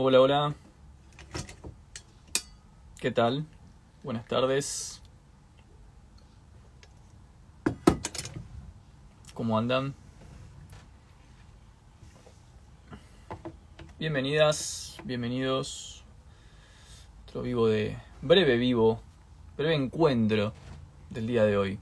Hola, hola. ¿Qué tal? Buenas tardes. ¿Cómo andan? Bienvenidas, bienvenidos. Otro vivo de breve vivo, breve encuentro del día de hoy.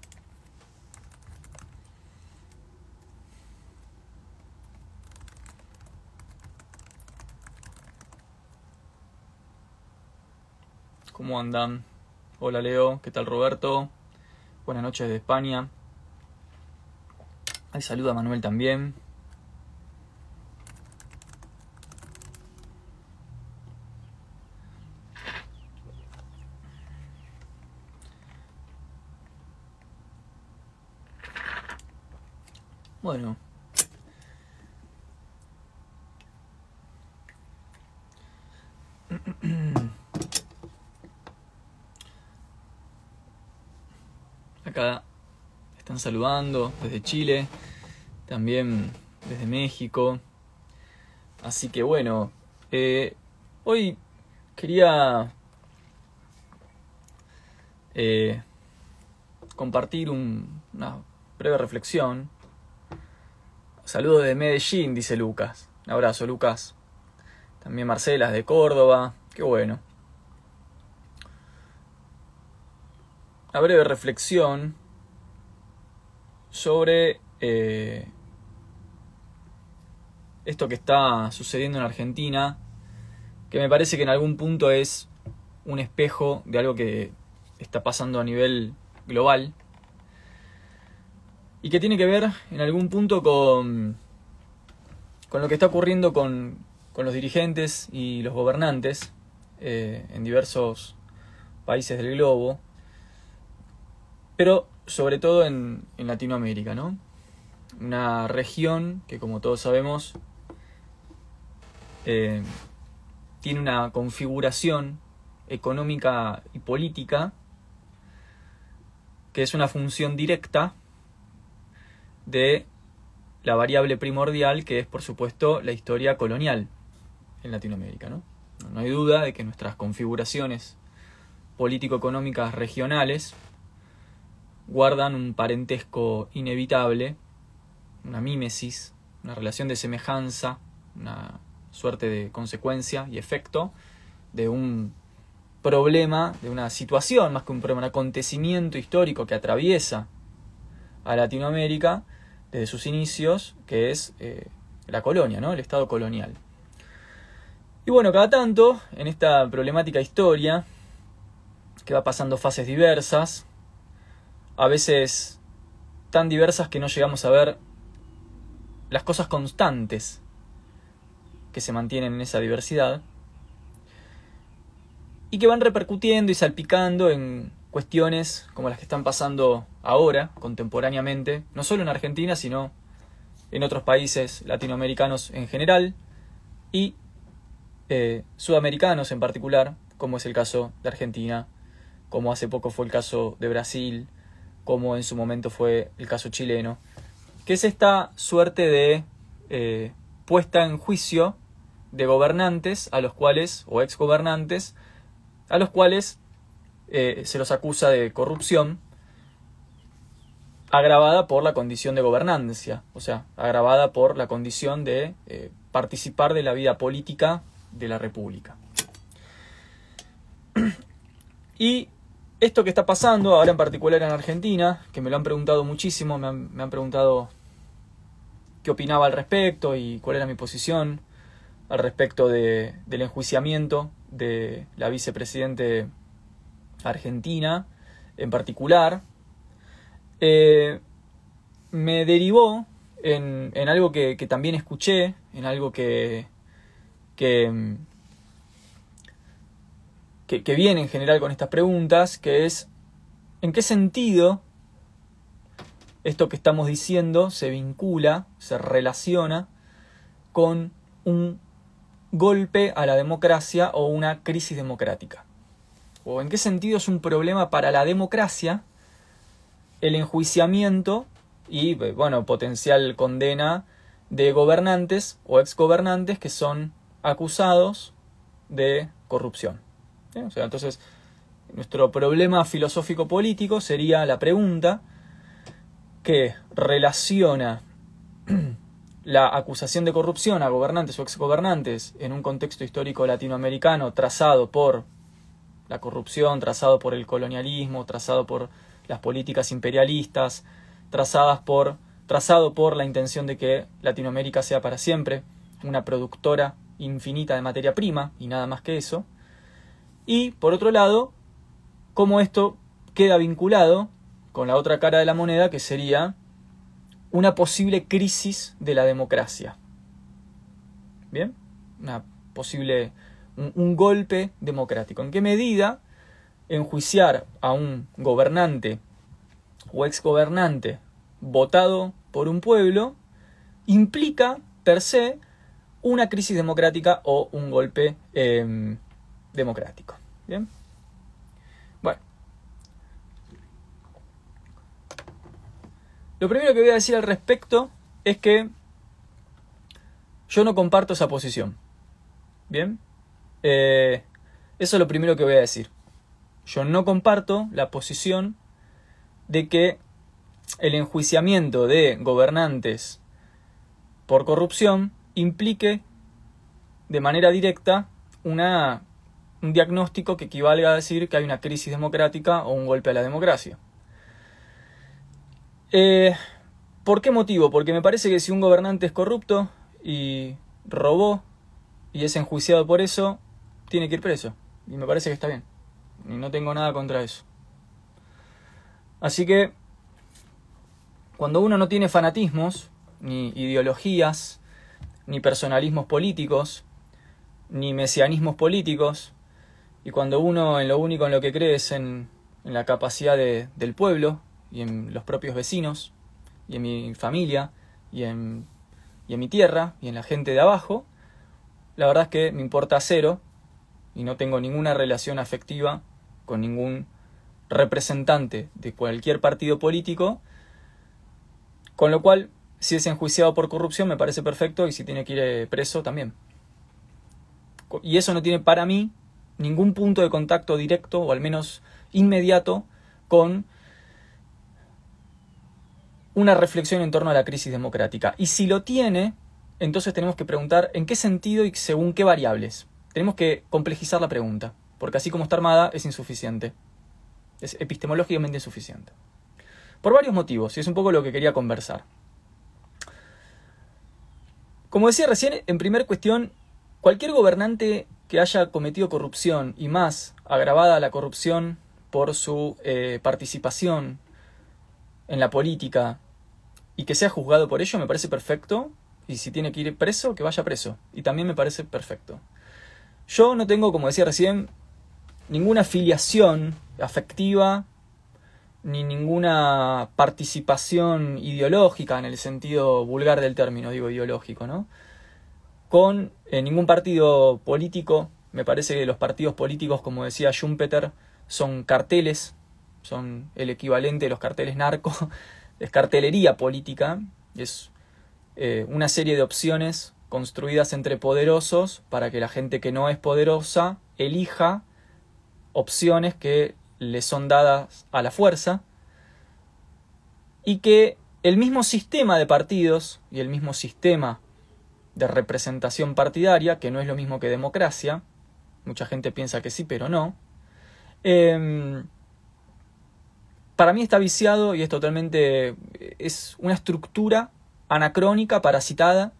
¿Cómo andan? Hola Leo, ¿qué tal Roberto? Buenas noches de España. Ahí saluda a Manuel también. Bueno. saludando desde Chile, también desde México. Así que bueno, eh, hoy quería eh, compartir una breve reflexión. Saludos de Medellín, dice Lucas. Un abrazo, Lucas. También Marcelas de Córdoba. Qué bueno. Una breve reflexión sobre eh, esto que está sucediendo en Argentina, que me parece que en algún punto es un espejo de algo que está pasando a nivel global y que tiene que ver en algún punto con, con lo que está ocurriendo con, con los dirigentes y los gobernantes eh, en diversos países del globo, pero sobre todo en, Latinoamérica, ¿no? Una región que, como todos sabemos, eh, tiene una configuración económica y política que es una función directa de la variable primordial que es por supuesto la historia colonial en Latinoamérica. ¿no? no hay duda de que nuestras configuraciones político-económicas regionales guardan un parentesco inevitable, una mímesis, una relación de semejanza, una suerte de consecuencia y efecto de un problema, de una situación, más que un problema, un acontecimiento histórico que atraviesa a Latinoamérica desde sus inicios, que es eh, la colonia, ¿no? el Estado colonial. Y bueno, cada tanto, en esta problemática historia, que va pasando fases diversas, a veces tan diversas que no llegamos a ver las cosas constantes que se mantienen en esa diversidad y que van repercutiendo y salpicando en cuestiones como las que están pasando ahora, contemporáneamente, no solo en Argentina, sino en otros países latinoamericanos en general y eh, sudamericanos en particular, como es el caso de Argentina, como hace poco fue el caso de Brasil, como en su momento fue el caso chileno, que es esta suerte de eh, puesta en juicio de gobernantes a los cuales, o ex gobernantes, a los cuales eh, se los acusa de corrupción agravada por la condición de gobernancia, o sea, agravada por la condición de eh, participar de la vida política de la República. Y esto que está pasando, ahora en particular en Argentina, que me lo han preguntado muchísimo, me han, preguntado qué opinaba al respecto y cuál era mi posición al respecto del enjuiciamiento de la vicepresidente argentina en particular, eh, me derivó en, algo que, que, también escuché, en algo que, que, mm, que, viene en general con estas preguntas, que es ¿en qué sentido esto que estamos diciendo se vincula, se relaciona con un golpe a la democracia o una crisis democrática? ¿O en qué sentido es un problema para la democracia el enjuiciamiento y, bueno, potencial condena de gobernantes o exgobernantes que son acusados de corrupción? O sea, entonces, nuestro problema filosófico-político sería la pregunta que relaciona la acusación de corrupción a gobernantes o exgobernantes en un contexto histórico latinoamericano trazado por la corrupción, trazado por el colonialismo, trazado por las políticas imperialistas, trazadas por, trazado por la intención de que Latinoamérica sea para siempre una productora infinita de materia prima y nada más que eso, y por otro lado, cómo esto queda vinculado con la otra cara de la moneda, que sería una posible crisis de la democracia. ¿Bien? Una posible, un, golpe democrático. ¿En qué medida enjuiciar a un gobernante o exgobernante votado por un pueblo implica per se una crisis democrática o un golpe em, democrático. Bien. Bueno. Lo primero que voy a decir al respecto es que yo no comparto esa posición. Bien. Eh, eso es lo primero que voy a decir. Yo no comparto la posición de que el enjuiciamiento de gobernantes por corrupción implique de manera directa una un diagnóstico que equivale a decir que hay una crisis democrática o un golpe a la democracia. Eh, ¿Por qué motivo? Porque me parece que si un gobernante es corrupto y robó y es enjuiciado por eso, tiene que ir preso. Y me parece que está bien. Y no tengo nada contra eso. Así que, cuando uno no tiene fanatismos, ni ideologías, ni personalismos políticos, ni mesianismos políticos, y cuando uno en lo único en lo que cree es en, la capacidad del pueblo y en los propios vecinos y en mi familia y en, y en mi tierra y en la gente de abajo, la verdad es que me importa cero y no tengo ninguna relación afectiva con ningún representante de cualquier partido político, con lo cual, si es enjuiciado por corrupción, me parece perfecto y si tiene que ir eh, preso, también. Y eso no tiene para mí ningún punto de contacto directo o al menos inmediato con una reflexión en torno a la crisis democrática. Y si lo tiene, entonces tenemos que preguntar en qué sentido y según qué variables. Tenemos que complejizar la pregunta, porque así como está armada es insuficiente. Es epistemológicamente insuficiente. Por varios motivos, y es un poco lo que quería conversar. Como decía recién, en primer cuestión, cualquier gobernante que haya cometido corrupción y más agravada la corrupción por su eh, participación en la política y que sea juzgado por ello me parece perfecto y si tiene que ir preso que vaya preso y también me parece perfecto. Yo no tengo, como decía recién, ninguna filiación afectiva ni ninguna participación ideológica en el sentido vulgar del término, digo ideológico, ¿no? con eh, ningún partido político. Me parece que los partidos políticos, como decía Schumpeter, son carteles, son el equivalente de los carteles narco, es cartelería política, es eh, una serie de opciones construidas entre poderosos para que la gente que no es poderosa elija opciones que le son dadas a la fuerza y que el mismo sistema de partidos y el mismo sistema de representación partidaria, que no es lo mismo que democracia. Mucha gente piensa que sí, pero no. Em, para mí está viciado y es totalmente... es una estructura anacrónica, parasitada,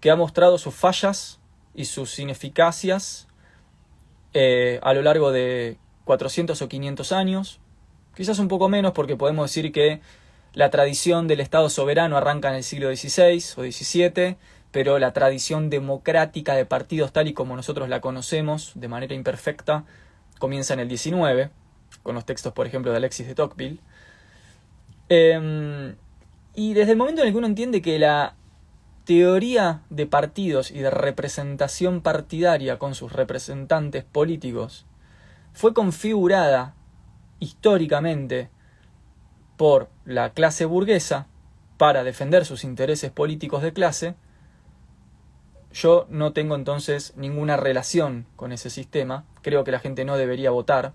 que ha mostrado sus fallas y sus ineficacias eh, a lo largo de 400 o 500 años. Quizás un poco menos porque podemos decir que la tradición del Estado soberano arranca en el siglo XVI o XVII, pero la tradición democrática de partidos tal y como nosotros la conocemos, de manera imperfecta, comienza en el XIX, con los textos, por ejemplo, de Alexis de Tocqueville. Em, y desde el momento en el que uno entiende que la teoría de partidos y de representación partidaria con sus representantes políticos fue configurada históricamente por la clase burguesa para defender sus intereses políticos de clase, yo no tengo entonces ninguna relación con ese sistema, creo que la gente no debería votar,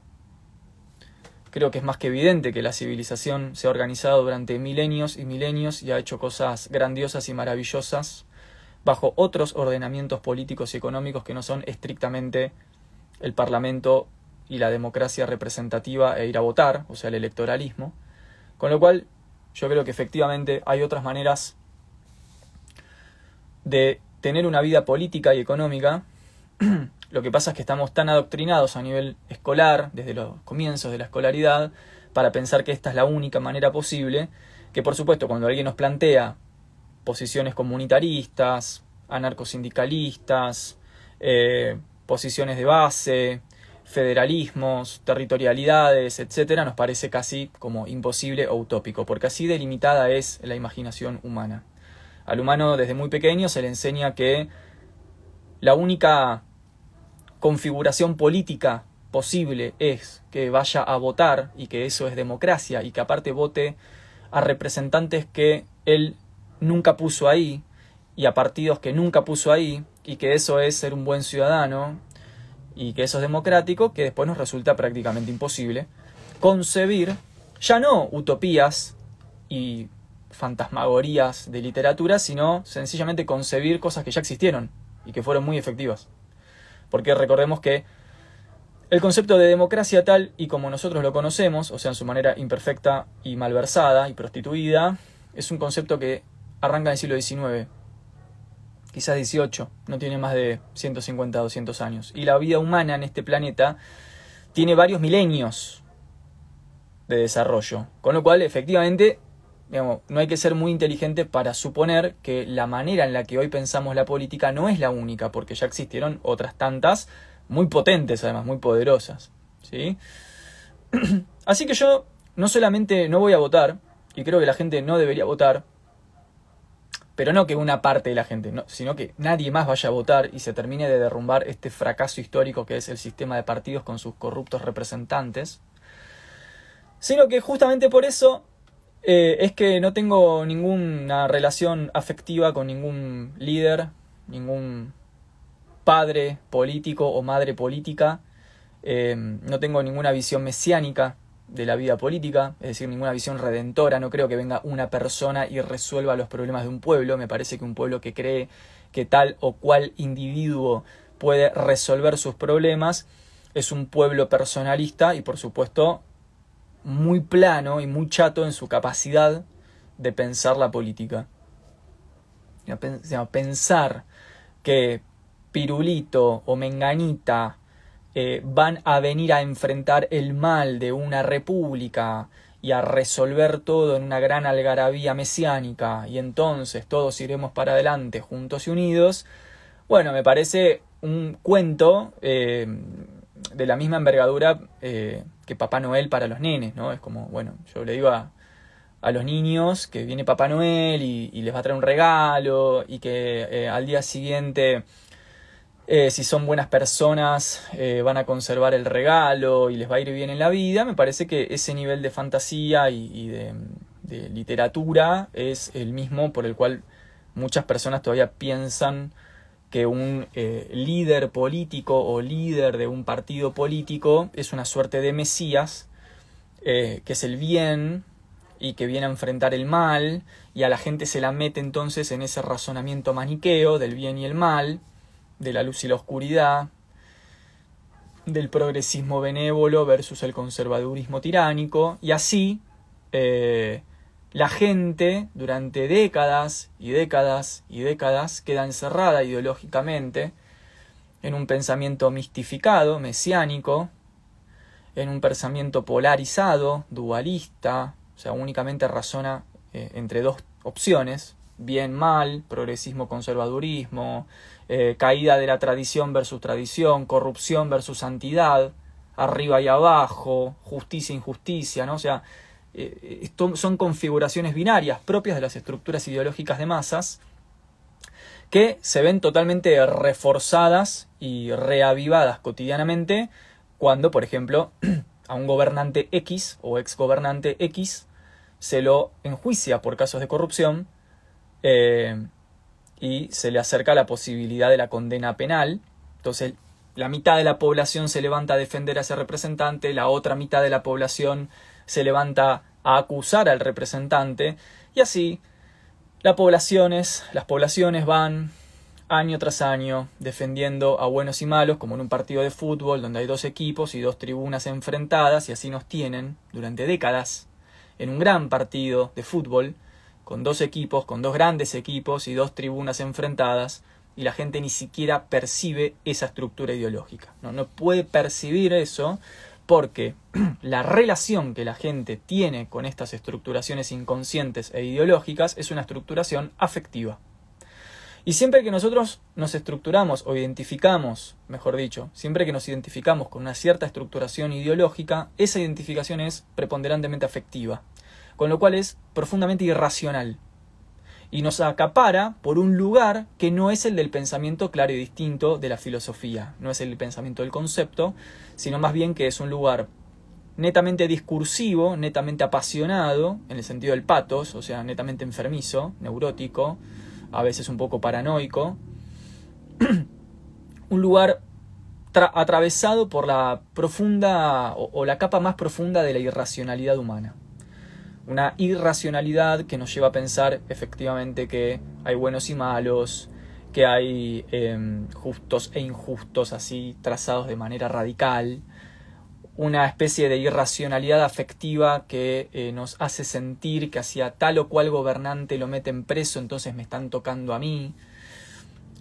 creo que es más que evidente que la civilización se ha organizado durante milenios y milenios y ha hecho cosas grandiosas y maravillosas bajo otros ordenamientos políticos y económicos que no son estrictamente el Parlamento y la democracia representativa e ir a votar, o sea, el electoralismo. Con lo cual, yo creo que efectivamente hay otras maneras de tener una vida política y económica. lo que pasa es que estamos tan adoctrinados a nivel escolar, desde los comienzos de la escolaridad, para pensar que esta es la única manera posible, que por supuesto cuando alguien nos plantea posiciones comunitaristas, anarcosindicalistas, eh, posiciones de base, federalismos, territorialidades, etcétera, nos parece casi como imposible o utópico, porque así delimitada es la imaginación humana. Al humano desde muy pequeño se le enseña que la única configuración política posible es que vaya a votar y que eso es democracia y que aparte vote a representantes que él nunca puso ahí y a partidos que nunca puso ahí y que eso es ser un buen ciudadano y que eso es democrático, que después nos resulta prácticamente imposible concebir ya no utopías y fantasmagorías de literatura, sino sencillamente concebir cosas que ya existieron y que fueron muy efectivas. Porque recordemos que el concepto de democracia tal y como nosotros lo conocemos, o sea, en su manera imperfecta y malversada y prostituida, es un concepto que arranca en el siglo XIX quizás 18, no tiene más de 150, 200 años. Y la vida humana en este planeta tiene varios milenios de desarrollo, con lo cual efectivamente no hay que ser muy inteligente para suponer que la manera en la que hoy pensamos la política no es la única, porque ya existieron otras tantas, muy potentes además, muy poderosas. ¿sí? Así que yo no solamente no voy a votar, y creo que la gente no debería votar, pero no que una parte de la gente, no, sino que nadie más vaya a votar y se termine de derrumbar este fracaso histórico que es el sistema de partidos con sus corruptos representantes, sino que justamente por eso eh, es que no tengo ninguna relación afectiva con ningún líder, ningún padre político o madre política, eh, no tengo ninguna visión mesiánica de la vida política, es decir, ninguna visión redentora, no creo que venga una persona y resuelva los problemas de un pueblo, me parece que un pueblo que cree que tal o cual individuo puede resolver sus problemas es un pueblo personalista y por supuesto muy plano y muy chato en su capacidad de pensar la política. Pensar que Pirulito o Menganita eh, van a venir a enfrentar el mal de una república y a resolver todo en una gran algarabía mesiánica y entonces todos iremos para adelante juntos y unidos, bueno, me parece un cuento eh, de la misma envergadura eh, que Papá Noel para los nenes, ¿no? Es como, bueno, yo le digo a, los niños que viene Papá Noel y, les va a traer un regalo y que al día siguiente eh, si son buenas personas eh, van a conservar el regalo y les va a ir bien en la vida, me parece que ese nivel de fantasía y, de, literatura es el mismo por el cual muchas personas todavía piensan que un eh, líder político o líder de un partido político es una suerte de Mesías, que es el bien y que viene a enfrentar el mal, y a la gente se la mete entonces en ese razonamiento maniqueo del bien y el mal, de la luz y la oscuridad, del progresismo benévolo versus el conservadurismo tiránico, y así eh, la gente durante décadas y décadas y décadas queda encerrada ideológicamente en un pensamiento mistificado, mesiánico, en un pensamiento polarizado, dualista, o sea, únicamente razona eh, entre dos opciones, bien, mal, progresismo, conservadurismo, eh, caída de la tradición versus tradición, corrupción versus santidad, arriba y abajo, justicia e injusticia, ¿no? O sea, eh, son configuraciones binarias propias de las estructuras ideológicas de masas que se ven totalmente reforzadas y reavivadas cotidianamente cuando, por ejemplo, a un gobernante X o ex gobernante X se lo enjuicia por casos de corrupción. Eh, y se le acerca la posibilidad de la condena penal. Entonces, la mitad de la población se levanta a defender a ese representante, la otra mitad de la población se levanta a acusar al representante, y así las poblaciones, las poblaciones van año tras año defendiendo a buenos y malos, como en un partido de fútbol donde hay dos equipos y dos tribunas enfrentadas, y así nos tienen durante décadas en un gran partido de fútbol, con dos equipos, con dos grandes equipos y dos tribunas enfrentadas, y la gente ni siquiera percibe esa estructura ideológica. No, puede percibir eso porque la relación que la gente tiene con estas estructuraciones inconscientes e ideológicas es una estructuración afectiva. Y siempre que nosotros nos estructuramos o identificamos, mejor dicho, siempre que nos identificamos con una cierta estructuración ideológica, esa identificación es preponderantemente afectiva con lo cual es profundamente irracional. Y nos acapara por un lugar que no es el del pensamiento claro y distinto de la filosofía, no es el pensamiento del concepto, sino más bien que es un lugar netamente discursivo, netamente apasionado, en el sentido del patos, o sea, netamente enfermizo, neurótico, a veces un poco paranoico, un lugar atravesado por la profunda o, o la capa más profunda de la irracionalidad humana una irracionalidad que nos lleva a pensar efectivamente que hay buenos y malos, que hay em, justos e injustos así trazados de manera radical, una especie de irracionalidad afectiva que eh, nos hace sentir que hacia tal o cual gobernante lo meten preso, entonces me están tocando a mí,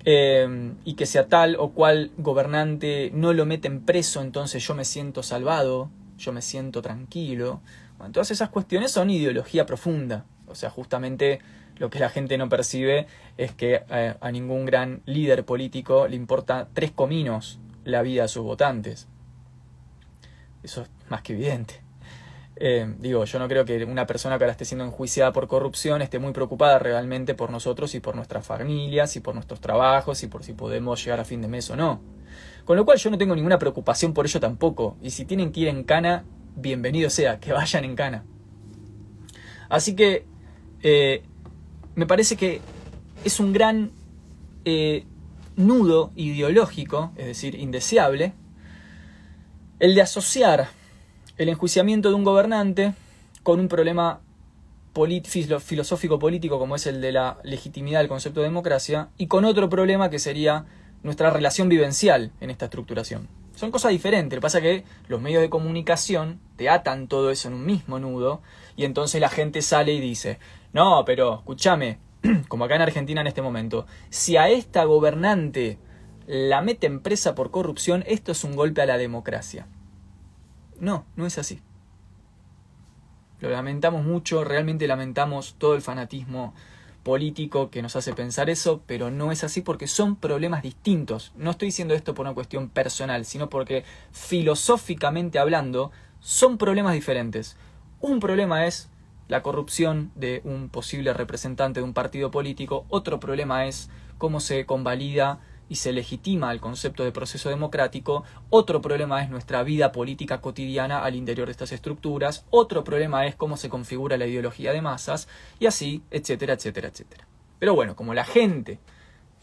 em, y que sea tal o cual gobernante no lo meten preso, entonces yo me siento salvado, yo me siento tranquilo, entonces Todas esas cuestiones son ideología profunda. O sea, justamente lo que la gente no percibe es que eh, a ningún gran líder político le importa tres cominos la vida a sus votantes. Eso es más que evidente. Eh, digo, yo no creo que una persona que ahora esté siendo enjuiciada por corrupción esté muy preocupada realmente por nosotros y por nuestras familias y por nuestros trabajos y por si podemos llegar a fin de mes o no. Con lo cual yo no tengo ninguna preocupación por ello tampoco. Y si tienen que ir en cana, bienvenido sea, que vayan en cana. Así que eh, me parece que es un gran eh, nudo ideológico, es decir, indeseable, el de asociar el enjuiciamiento de un gobernante con un problema filosófico político como es el de la legitimidad del concepto de democracia y con otro problema que sería nuestra relación vivencial en esta estructuración. Son cosas diferentes. Lo que pasa es que los medios de comunicación te atan todo eso en un mismo nudo y entonces la gente sale y dice, no, pero escúchame, como acá en Argentina en este momento, si a esta gobernante la en presa por corrupción, esto es un golpe a la democracia. No, no es así. Lo lamentamos mucho, realmente lamentamos todo el fanatismo político que nos hace pensar eso, pero no es así porque son problemas distintos. No estoy diciendo esto por una cuestión personal, sino porque filosóficamente hablando son problemas diferentes. Un problema es la corrupción de un posible representante de un partido político, otro problema es cómo se convalida y se legitima el concepto de proceso democrático, otro problema es nuestra vida política cotidiana al interior de estas estructuras, otro problema es cómo se configura la ideología de masas, y así, etcétera, etcétera, etcétera. Pero bueno, como la gente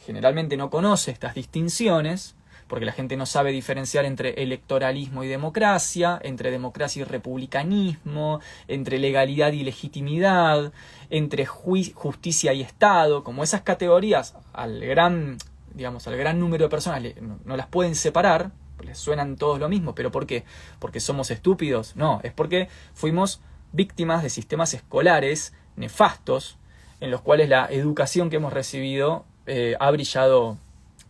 generalmente no conoce estas distinciones, porque la gente no sabe diferenciar entre electoralismo y democracia, entre democracia y republicanismo, entre legalidad y legitimidad, entre justicia y Estado, como esas categorías al gran digamos, al gran número de personas no, las pueden separar, les suenan todos lo mismo, pero ¿por qué? ¿Porque somos estúpidos? No, es porque fuimos víctimas de sistemas escolares nefastos en los cuales la educación que hemos recibido eh, ha brillado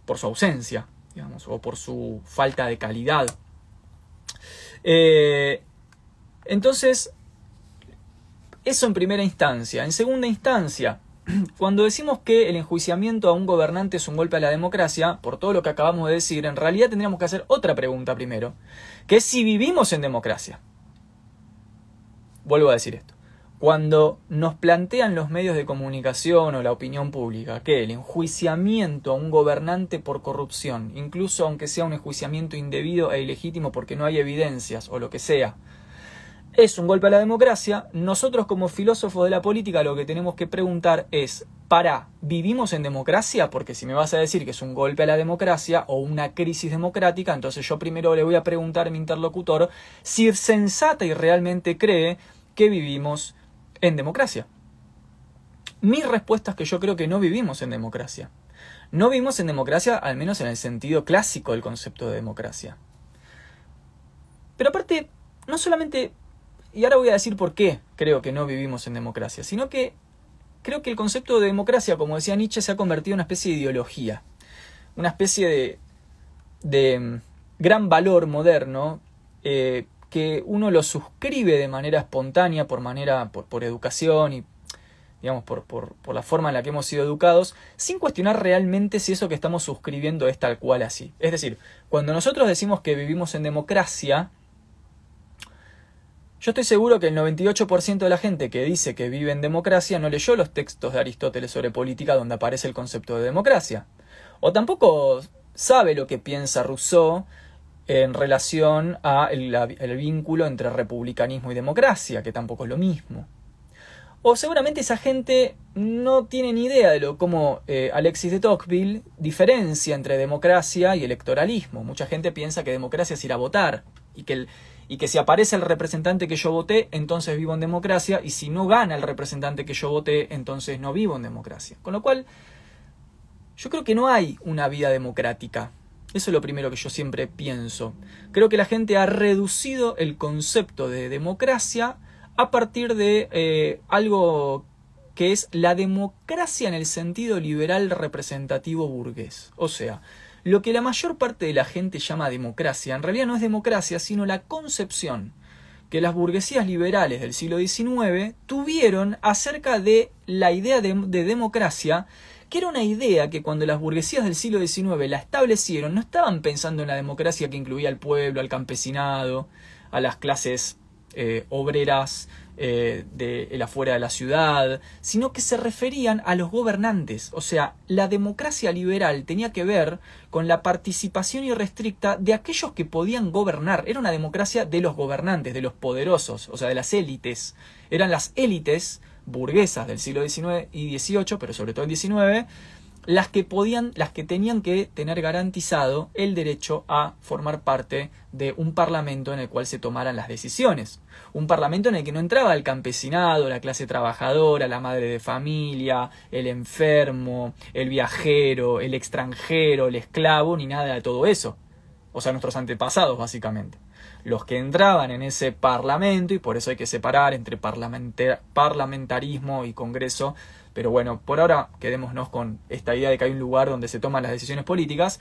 por su ausencia, digamos, o por su falta de calidad. Eh, entonces, eso en primera instancia. En segunda instancia, cuando decimos que el enjuiciamiento a un gobernante es un golpe a la democracia, por todo lo que acabamos de decir, en realidad tendríamos que hacer otra pregunta primero, que es si vivimos en democracia. Vuelvo a decir esto. Cuando nos plantean los medios de comunicación o la opinión pública que el enjuiciamiento a un gobernante por corrupción, incluso aunque sea un enjuiciamiento indebido e ilegítimo porque no hay evidencias o lo que sea, es un golpe a la democracia. Nosotros como filósofos de la política lo que tenemos que preguntar es, para, ¿vivimos en democracia? Porque si me vas a decir que es un golpe a la democracia o una crisis democrática, entonces yo primero le voy a preguntar a mi interlocutor si es sensata y realmente cree que vivimos en democracia. Mi respuesta es que yo creo que no vivimos en democracia. No vivimos en democracia, al menos en el sentido clásico del concepto de democracia. Pero aparte, no solamente y ahora voy a decir por qué creo que no vivimos en democracia, sino que creo que el concepto de democracia, como decía Nietzsche, se ha convertido en una especie de ideología, una especie de, de mm, gran valor moderno eh, que uno lo suscribe de manera espontánea, por manera, por, educación y digamos, por, por, por, la forma en la que hemos sido educados, sin cuestionar realmente si eso que estamos suscribiendo es tal cual así. Es decir, cuando nosotros decimos que vivimos en democracia, yo estoy seguro que el 98% de la gente que dice que vive en democracia no leyó los textos de Aristóteles sobre política donde aparece el concepto de democracia. O tampoco sabe lo que piensa Rousseau en relación al el, vínculo entre republicanismo y democracia, que tampoco es lo mismo. O seguramente esa gente no tiene ni idea de lo cómo eh, Alexis de Tocqueville diferencia entre democracia y electoralismo. Mucha gente piensa que democracia es ir a votar y que el, y que si aparece el representante que yo voté, entonces vivo en democracia, y si no gana el representante que yo voté, entonces no vivo en democracia. Con lo cual, yo creo que no hay una vida democrática. Eso es lo primero que yo siempre pienso. Creo que la gente ha reducido el concepto de democracia a partir de eh, algo que es la democracia en el sentido liberal representativo burgués. O sea, lo que la mayor parte de la gente llama democracia, en realidad no es democracia, sino la concepción que las burguesías liberales del siglo XIX tuvieron acerca de la idea de, democracia, que era una idea que cuando las burguesías del siglo XIX la establecieron, no estaban pensando en la democracia que incluía al pueblo, al campesinado, a las clases eh, obreras, eh, de el afuera de la ciudad, sino que se referían a los gobernantes. O sea, la democracia liberal tenía que ver con la participación irrestricta de aquellos que podían gobernar. Era una democracia de los gobernantes, de los poderosos, o sea, de las élites. Eran las élites burguesas del siglo XIX y XVIII, pero sobre todo en XIX, las que podían, las que tenían que tener garantizado el derecho a formar parte de un parlamento en el cual se tomaran las decisiones. Un parlamento en el que no entraba el campesinado, la clase trabajadora, la madre de familia, el enfermo, el viajero, el extranjero, el esclavo, ni nada de todo eso. O sea, nuestros antepasados, básicamente. Los que entraban en ese parlamento, y por eso hay que separar entre parlamentarismo y congreso, pero bueno, por ahora quedémonos con esta idea de que hay un lugar donde se toman las decisiones políticas.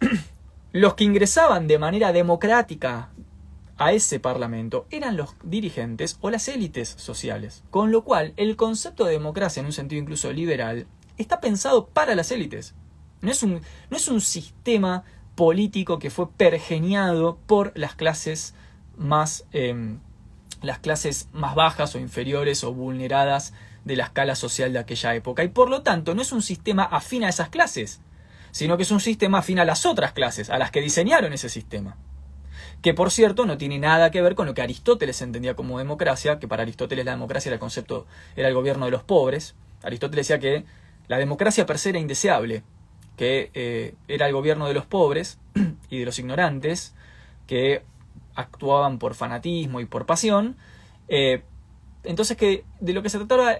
Los que ingresaban de manera democrática a ese Parlamento eran los dirigentes o las élites sociales, con lo cual el concepto de democracia en un sentido incluso liberal está pensado para las élites. No es un, sistema político que fue pergeniado por las clases más, em, las clases más bajas o inferiores o vulneradas de la escala social de aquella época y por lo tanto no es un sistema afín a esas clases, sino que es un sistema afín a las otras clases, a las que diseñaron ese sistema. Que por cierto no tiene nada que ver con lo que Aristóteles entendía como democracia, que para Aristóteles la democracia era el concepto, era el gobierno de los pobres. Aristóteles decía que la democracia per se era indeseable, que eh, era el gobierno de los pobres y de los ignorantes, que actuaban por fanatismo y por pasión, eh, entonces que de lo que se trataba,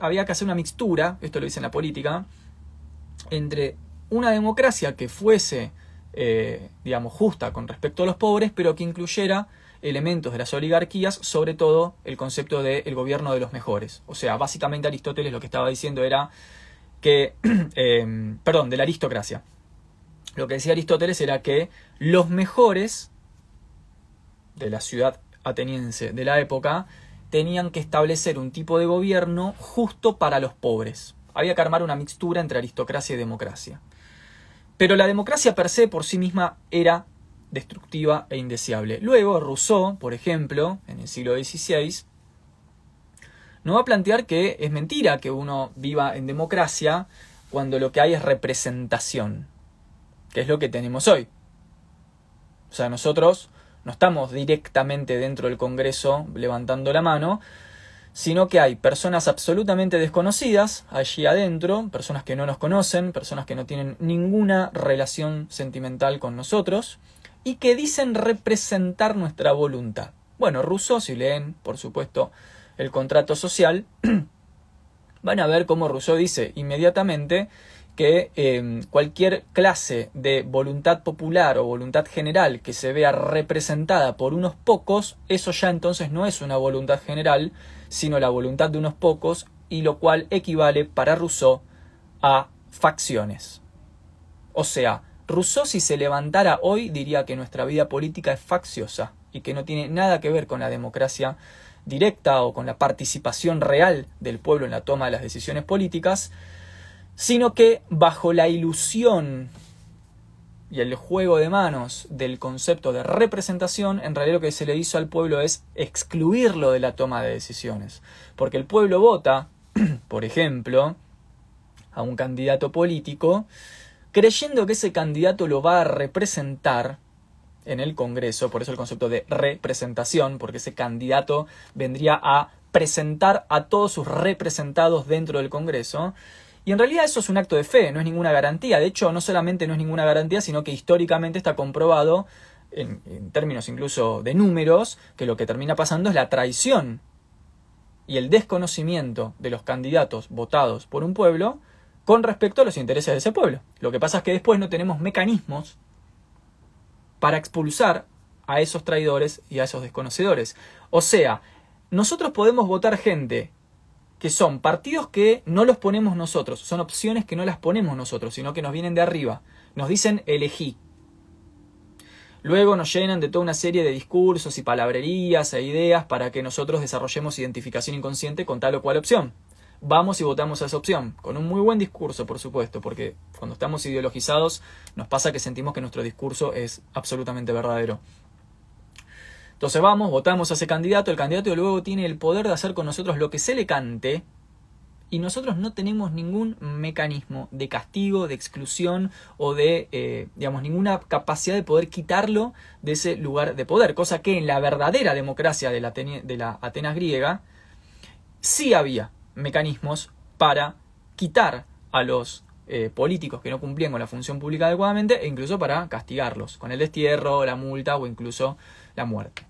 había que hacer una mixtura, esto lo dice en la política, entre una democracia que fuese, eh, digamos, justa con respecto a los pobres, pero que incluyera elementos de las oligarquías, sobre todo el concepto del gobierno de los mejores. O sea, básicamente Aristóteles lo que estaba diciendo era que, eh, perdón, de la aristocracia. Lo que decía Aristóteles era que los mejores de la ciudad ateniense de la época tenían que establecer un tipo de gobierno justo para los pobres. Había que armar una mixtura entre aristocracia y democracia. Pero la democracia per se por sí misma era destructiva e indeseable. Luego Rousseau, por ejemplo, en el siglo XVI, no va a plantear que es mentira que uno viva en democracia cuando lo que hay es representación, que es lo que tenemos hoy. O sea, nosotros no estamos directamente dentro del Congreso levantando la mano, sino que hay personas absolutamente desconocidas allí adentro, personas que no nos conocen, personas que no tienen ninguna relación sentimental con nosotros, y que dicen representar nuestra voluntad. Bueno, Rousseau, si leen, por supuesto, el contrato social, van a ver cómo Rousseau dice inmediatamente que em, cualquier clase de voluntad popular o voluntad general que se vea representada por unos pocos, eso ya entonces no es una voluntad general, sino la voluntad de unos pocos, y lo cual equivale para Rousseau a facciones. O sea, Rousseau si se levantara hoy diría que nuestra vida política es facciosa y que no tiene nada que ver con la democracia directa o con la participación real del pueblo en la toma de las decisiones políticas, sino que bajo la ilusión y el juego de manos del concepto de representación, en realidad lo que se le hizo al pueblo es excluirlo de la toma de decisiones. Porque el pueblo vota, por ejemplo, a un candidato político, creyendo que ese candidato lo va a representar en el Congreso, por eso el concepto de representación, porque ese candidato vendría a presentar a todos sus representados dentro del Congreso, y en realidad eso es un acto de fe, no es ninguna garantía. De hecho, no solamente no es ninguna garantía, sino que históricamente está comprobado, en, términos incluso de números, que lo que termina pasando es la traición y el desconocimiento de los candidatos votados por un pueblo con respecto a los intereses de ese pueblo. Lo que pasa es que después no tenemos mecanismos para expulsar a esos traidores y a esos desconocedores. O sea, nosotros podemos votar gente que son partidos que no los ponemos nosotros, son opciones que no las ponemos nosotros, sino que nos vienen de arriba. Nos dicen elegí. Luego nos llenan de toda una serie de discursos y palabrerías e ideas para que nosotros desarrollemos identificación inconsciente con tal o cual opción. Vamos y votamos a esa opción, con un muy buen discurso, por supuesto, porque cuando estamos ideologizados nos pasa que sentimos que nuestro discurso es absolutamente verdadero. Entonces vamos, votamos a ese candidato, el candidato luego tiene el poder de hacer con nosotros lo que se le cante y nosotros no tenemos ningún mecanismo de castigo, de exclusión o de, eh, digamos, ninguna capacidad de poder quitarlo de ese lugar de poder, cosa que en la verdadera democracia de la, de la Atenas griega sí había mecanismos para quitar a los eh, políticos que no cumplían con la función pública adecuadamente e incluso para castigarlos con el destierro, la multa o incluso la muerte.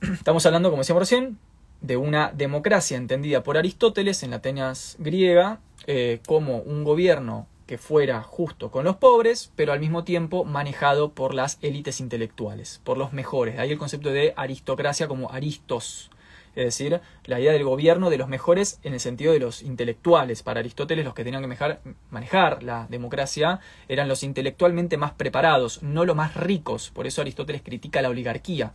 Estamos hablando, como decíamos recién, de una democracia entendida por Aristóteles en la Atenas griega eh, como un gobierno que fuera justo con los pobres, pero al mismo tiempo manejado por las élites intelectuales, por los mejores. De ahí el concepto de aristocracia como aristos, es decir, la idea del gobierno de los mejores en el sentido de los intelectuales. Para Aristóteles los que tenían que manejar la democracia eran los intelectualmente más preparados, no los más ricos. Por eso Aristóteles critica la oligarquía.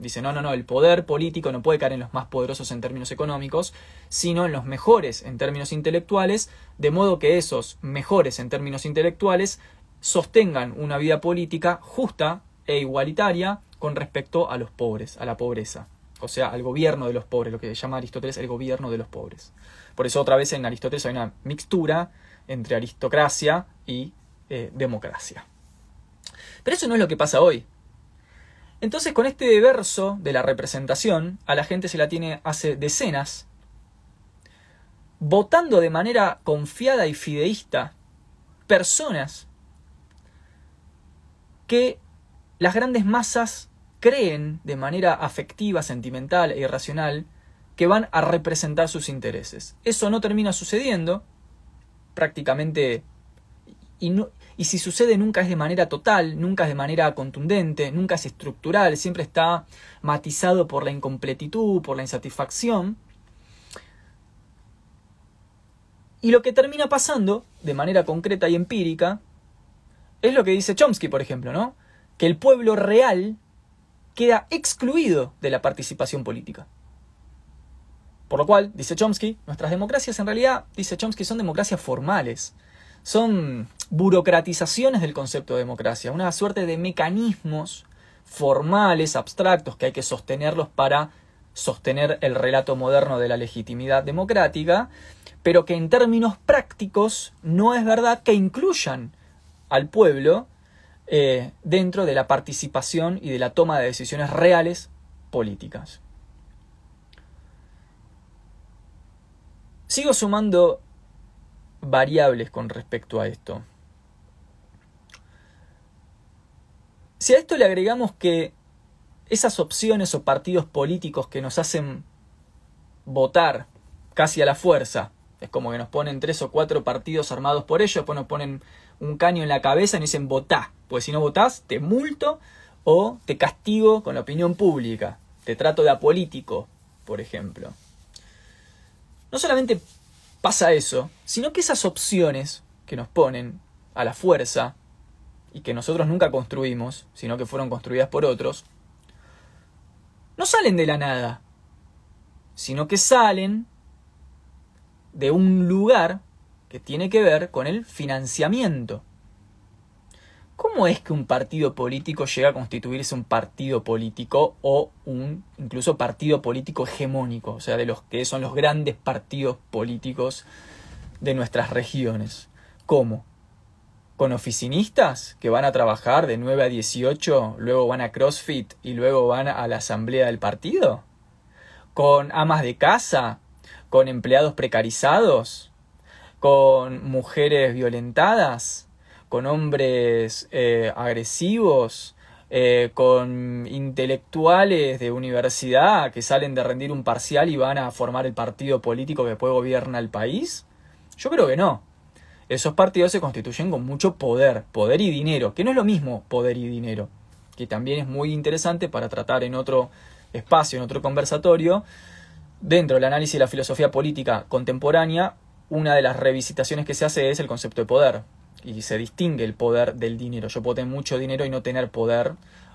Dice, no, no, no, el poder político no puede caer en los más poderosos en términos económicos, sino en los mejores en términos intelectuales, de modo que esos mejores en términos intelectuales sostengan una vida política justa e igualitaria con respecto a los pobres, a la pobreza o sea, al gobierno de los pobres, lo que llama Aristóteles el gobierno de los pobres. Por eso otra vez en Aristóteles hay una mixtura entre aristocracia y eh, democracia. Pero eso no es lo que pasa hoy. Entonces con este verso de la representación, a la gente se la tiene hace decenas, votando de manera confiada y fideísta personas que las grandes masas creen de manera afectiva, sentimental e irracional que van a representar sus intereses. Eso no termina sucediendo prácticamente y, y si sucede nunca es de manera total, nunca es de manera contundente, nunca es estructural, siempre está matizado por la incompletitud, por la insatisfacción. Y lo que termina pasando, de manera concreta y empírica, es lo que dice Chomsky, por ejemplo, ¿no? Que el pueblo real queda excluido de la participación política. Por lo cual, dice Chomsky, nuestras democracias en realidad, dice Chomsky, son democracias formales. Son burocratizaciones del concepto de democracia, una suerte de mecanismos formales, abstractos, que hay que sostenerlos para sostener el relato moderno de la legitimidad democrática, pero que en términos prácticos no es verdad que incluyan al pueblo eh, dentro de la participación y de la toma de decisiones reales políticas. Sigo sumando variables con respecto a esto. Si a esto le agregamos que esas opciones o partidos políticos que nos hacen votar casi a la fuerza, es como que nos ponen tres o cuatro partidos armados por ellos, pues nos ponen un caño en la cabeza y nos dicen votá. Porque si no votás, te multo o te castigo con la opinión pública. Te trato de apolítico, por ejemplo. No solamente pasa eso, sino que esas opciones que nos ponen a la fuerza y que nosotros nunca construimos, sino que fueron construidas por otros, no salen de la nada, sino que salen de un lugar que tiene que ver con el financiamiento. ¿Cómo es que un partido político llega a constituirse un partido político o un incluso partido político hegemónico? O sea, de los que son los grandes partidos políticos de nuestras regiones. ¿Cómo? ¿Con oficinistas que van a trabajar de 9 a 18, luego van a CrossFit y luego van a la asamblea del partido? ¿Con amas de casa? ¿Con empleados precarizados? ¿Con mujeres violentadas? con hombres eh, agresivos, eh, con intelectuales de universidad que salen de rendir un parcial y van a formar el partido político que después gobierna el país? Yo creo que no. Esos partidos se constituyen con mucho poder, poder y dinero, que no es lo mismo poder y dinero, que también es muy interesante para tratar en otro espacio, en otro conversatorio, dentro del análisis de la filosofía política contemporánea, una de las revisitaciones que se hace es el concepto de poder y se distingue el poder del dinero. Yo puedo tener mucho dinero y no tener poder,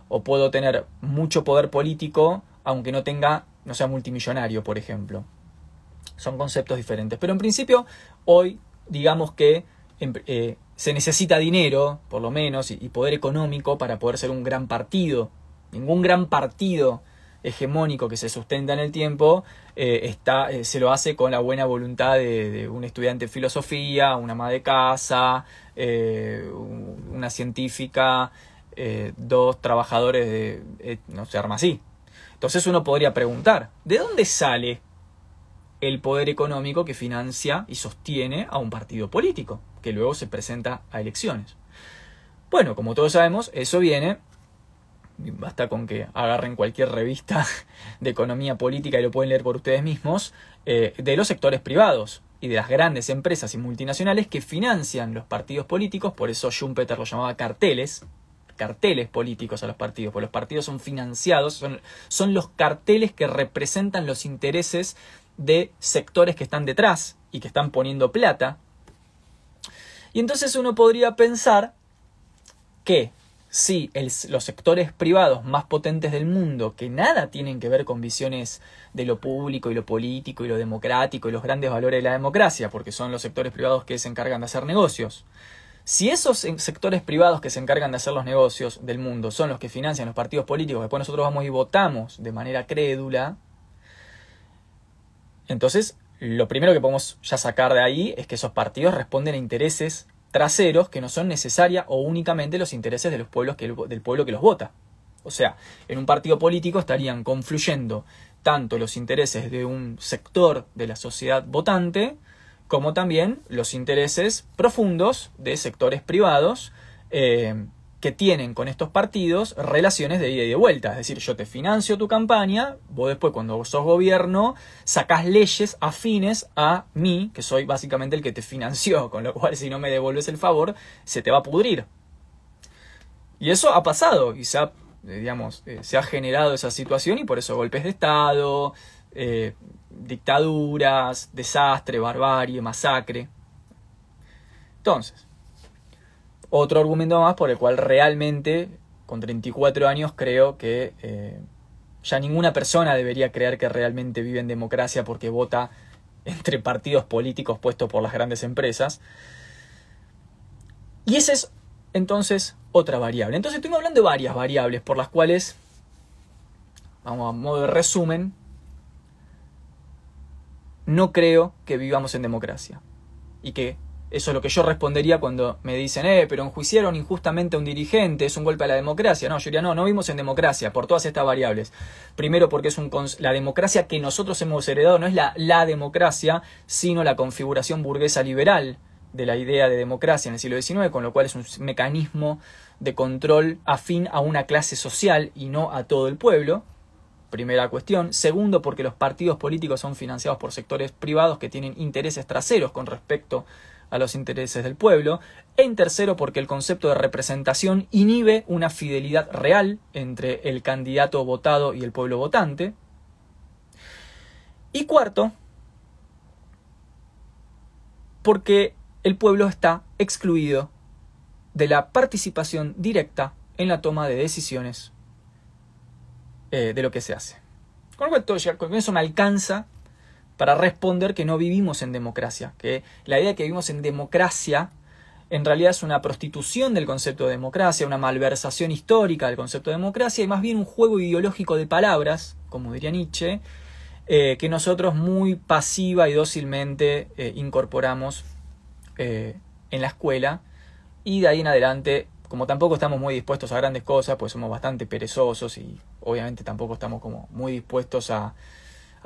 o puedo tener mucho poder político aunque no tenga, no sea multimillonario, por ejemplo. Son conceptos diferentes. Pero en principio, hoy digamos que em, eh, se necesita dinero, por lo menos, y poder económico para poder ser un gran partido. Ningún gran partido hegemónico que se sustenta en el tiempo, eh, está, eh, se lo hace con la buena voluntad de, un estudiante de filosofía, una madre de casa, eh, una científica, dos trabajadores de... no se arma así. Entonces uno podría preguntar, ¿de dónde sale el poder económico que financia y sostiene a un partido político, que luego se presenta a elecciones? Bueno, como todos sabemos, eso viene basta con que agarren cualquier revista de economía política y lo pueden leer por ustedes mismos, eh, de los sectores privados y de las grandes empresas y multinacionales que financian los partidos políticos, por eso Schumpeter lo llamaba carteles, carteles políticos a los partidos, porque los partidos son financiados, son, son los carteles que representan los intereses de sectores que están detrás y que están poniendo plata. Y entonces uno podría pensar que si los sectores privados más potentes del mundo, que nada tienen que ver con visiones de lo público y lo político y lo democrático y los grandes valores de la democracia, porque son los sectores privados que se encargan de hacer negocios, si esos sectores privados que se encargan de hacer los negocios del mundo son los que financian los partidos políticos, después nosotros vamos y votamos de manera crédula, entonces lo primero que podemos ya sacar de ahí es que esos partidos responden a intereses traseros que no son necesarias o únicamente los intereses de los pueblos que, del pueblo que los vota. O sea, en un partido político estarían confluyendo tanto los intereses de un sector de la sociedad votante como también los intereses profundos de sectores privados eh, que tienen con estos partidos relaciones de ida y de vuelta. Es decir, yo te financio tu campaña, vos después cuando sos gobierno sacás leyes afines a mí, que soy básicamente el que te financió, con lo cual si no me devuelves el favor, se te va a pudrir. Y eso ha pasado, y se ha, eh, digamos, eh, se ha generado esa situación y por eso golpes de Estado, eh, dictaduras, desastre, barbarie, masacre. Entonces, otro argumento más por el cual realmente, con 34 años, creo que eh, ya ninguna persona debería creer que realmente vive en democracia porque vota entre partidos políticos puestos por las grandes empresas. Y esa es entonces otra variable. Entonces estoy hablando de varias variables por las cuales, vamos a modo de resumen, no creo que vivamos en democracia y que eso es lo que yo respondería cuando me dicen, eh, pero enjuiciaron injustamente a un dirigente, es un golpe a la democracia. No, yo diría, no, no vimos en democracia por todas estas variables. Primero porque es la democracia que nosotros hemos heredado no es la, democracia, sino la configuración burguesa liberal de la idea de democracia en el siglo XIX, con lo cual es un mecanismo de control afín a una clase social y no a todo el pueblo. Primera cuestión. Segundo, porque los partidos políticos son financiados por sectores privados que tienen intereses traseros con respecto a los intereses del pueblo. En tercero, porque el concepto de representación inhibe una fidelidad real entre el candidato votado y el pueblo votante. Y cuarto, porque el pueblo está excluido de la participación directa en la toma de decisiones eh, de lo que se hace. Con, lo cual, con eso alcanza para responder que no vivimos en democracia, que la idea de que vivimos en democracia en realidad es una prostitución del concepto de democracia, una malversación histórica del concepto de democracia y más bien un juego ideológico de palabras, como diría Nietzsche, eh, que nosotros muy pasiva y dócilmente eh, incorporamos eh, en la escuela y de ahí en adelante, como tampoco estamos muy dispuestos a grandes cosas, pues somos bastante perezosos y obviamente tampoco estamos como muy dispuestos a,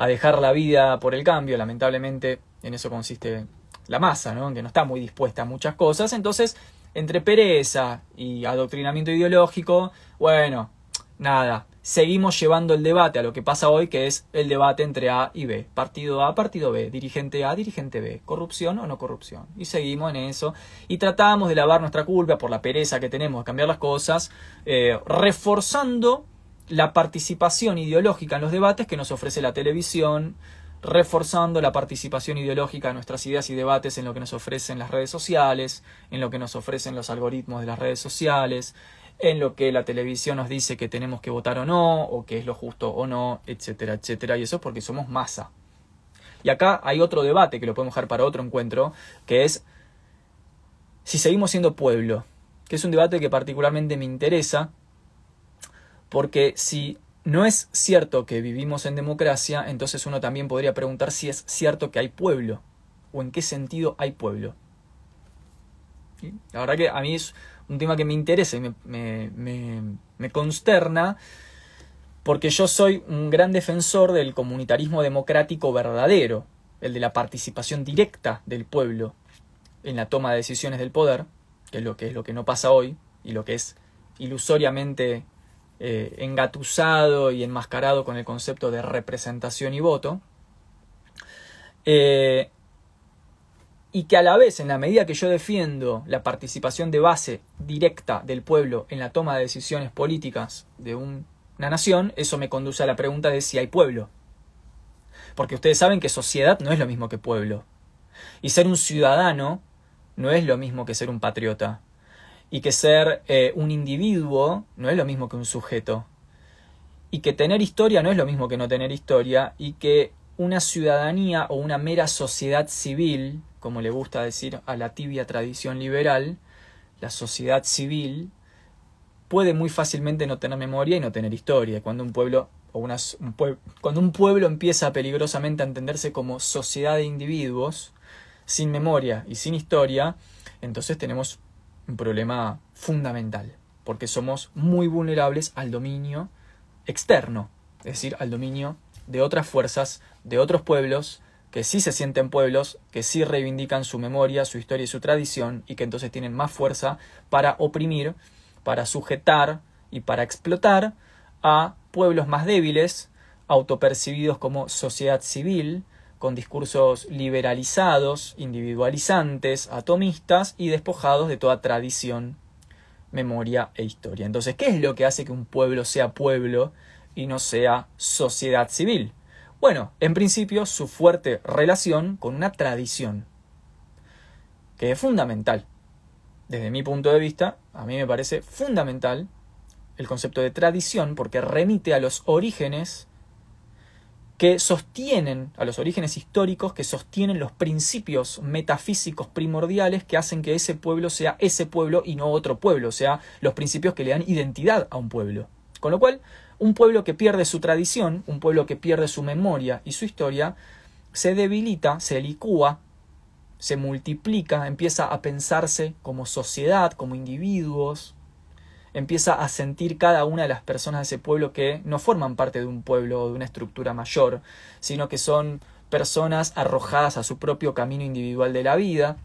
a dejar la vida por el cambio. Lamentablemente en eso consiste la masa, ¿no? que no está muy dispuesta a muchas cosas. Entonces, entre pereza y adoctrinamiento ideológico, bueno, nada, seguimos llevando el debate a lo que pasa hoy, que es el debate entre A y B. Partido A, partido B, dirigente A, dirigente B, corrupción o no corrupción. Y seguimos en eso. Y tratamos de lavar nuestra culpa por la pereza que tenemos de cambiar las cosas, eh, reforzando la participación ideológica en los debates que nos ofrece la televisión, reforzando la participación ideológica en nuestras ideas y debates en lo que nos ofrecen las redes sociales, en lo que nos ofrecen los algoritmos de las redes sociales, en lo que la televisión nos dice que tenemos que votar o no, o que es lo justo o no, etcétera, etcétera. Y eso es porque somos masa. Y acá hay otro debate que lo podemos dejar para otro encuentro, que es si seguimos siendo pueblo, que es un debate que particularmente me interesa, porque si no es cierto que vivimos en democracia, entonces uno también podría preguntar si es cierto que hay pueblo o en qué sentido hay pueblo. La verdad que a mí es un tema que me interesa y me, me, me consterna porque yo soy un gran defensor del comunitarismo democrático verdadero, el de la participación directa del pueblo en la toma de decisiones del poder, que es lo que es lo que no pasa hoy y lo que es ilusoriamente eh, engatusado y enmascarado con el concepto de representación y voto, eh, y que a la vez, en la medida que yo defiendo la participación de base directa del pueblo en la toma de decisiones políticas de una nación, eso me conduce a la pregunta de si hay pueblo. Porque ustedes saben que sociedad no es lo mismo que pueblo. Y ser un ciudadano no es lo mismo que ser un patriota y que ser eh, un individuo no es lo mismo que un sujeto, y que tener historia no es lo mismo que no tener historia, y que una ciudadanía o una mera sociedad civil, como le gusta decir a la tibia tradición liberal, la sociedad civil puede muy fácilmente no tener memoria y no tener historia. Cuando un pueblo, o una, cuando un pueblo empieza peligrosamente a entenderse como sociedad de individuos, sin memoria y sin historia, entonces tenemos un problema fundamental, porque somos muy vulnerables al dominio externo, es decir, al dominio de otras fuerzas, de otros pueblos, que sí se sienten pueblos, que sí reivindican su memoria, su historia y su tradición, y que entonces tienen más fuerza para oprimir, para sujetar y para explotar a pueblos más débiles, autopercibidos como sociedad civil, con discursos liberalizados, individualizantes, atomistas y despojados de toda tradición, memoria e historia. Entonces, ¿qué es lo que hace que un pueblo sea pueblo y no sea sociedad civil? Bueno, en principio su fuerte relación con una tradición, que es fundamental. Desde mi punto de vista, a mí me parece fundamental el concepto de tradición porque remite a los orígenes que sostienen a los orígenes históricos, que sostienen los principios metafísicos primordiales que hacen que ese pueblo sea ese pueblo y no otro pueblo, o sea, los principios que le dan identidad a un pueblo. Con lo cual, un pueblo que pierde su tradición, un pueblo que pierde su memoria y su historia, se debilita, se licúa, se multiplica, empieza a pensarse como sociedad, como individuos, empieza a sentir cada una de las personas de ese pueblo que no forman parte de un pueblo o de una estructura mayor, sino que son personas arrojadas a su propio camino individual de la vida.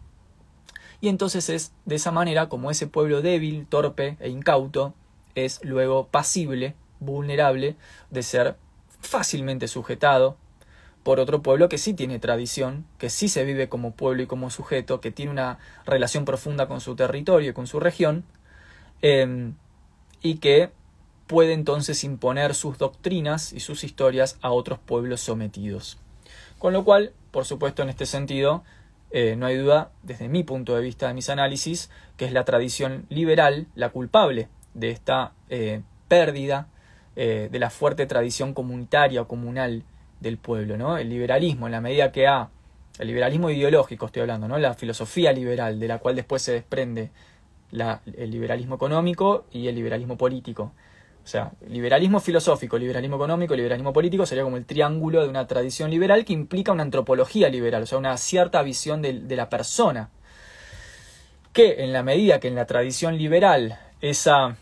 Y entonces es de esa manera como ese pueblo débil, torpe e incauto es luego pasible, vulnerable de ser fácilmente sujetado por otro pueblo que sí tiene tradición, que sí se vive como pueblo y como sujeto, que tiene una relación profunda con su territorio y con su región, Em, y que puede entonces imponer sus doctrinas y sus historias a otros pueblos sometidos. Con lo cual, por supuesto, en este sentido, eh, no hay duda, desde mi punto de vista de mis análisis, que es la tradición liberal la culpable de esta eh, pérdida eh, de la fuerte tradición comunitaria o comunal del pueblo. ¿no? El liberalismo, en la medida que ha, el liberalismo ideológico estoy hablando, ¿no? la filosofía liberal de la cual después se desprende el liberalismo económico y el liberalismo político. O sea, liberalismo filosófico, liberalismo económico, liberalismo político sería como el triángulo de una tradición liberal que implica una antropología liberal, o sea, una cierta visión de, de la persona. Que en la medida que en la tradición liberal esa,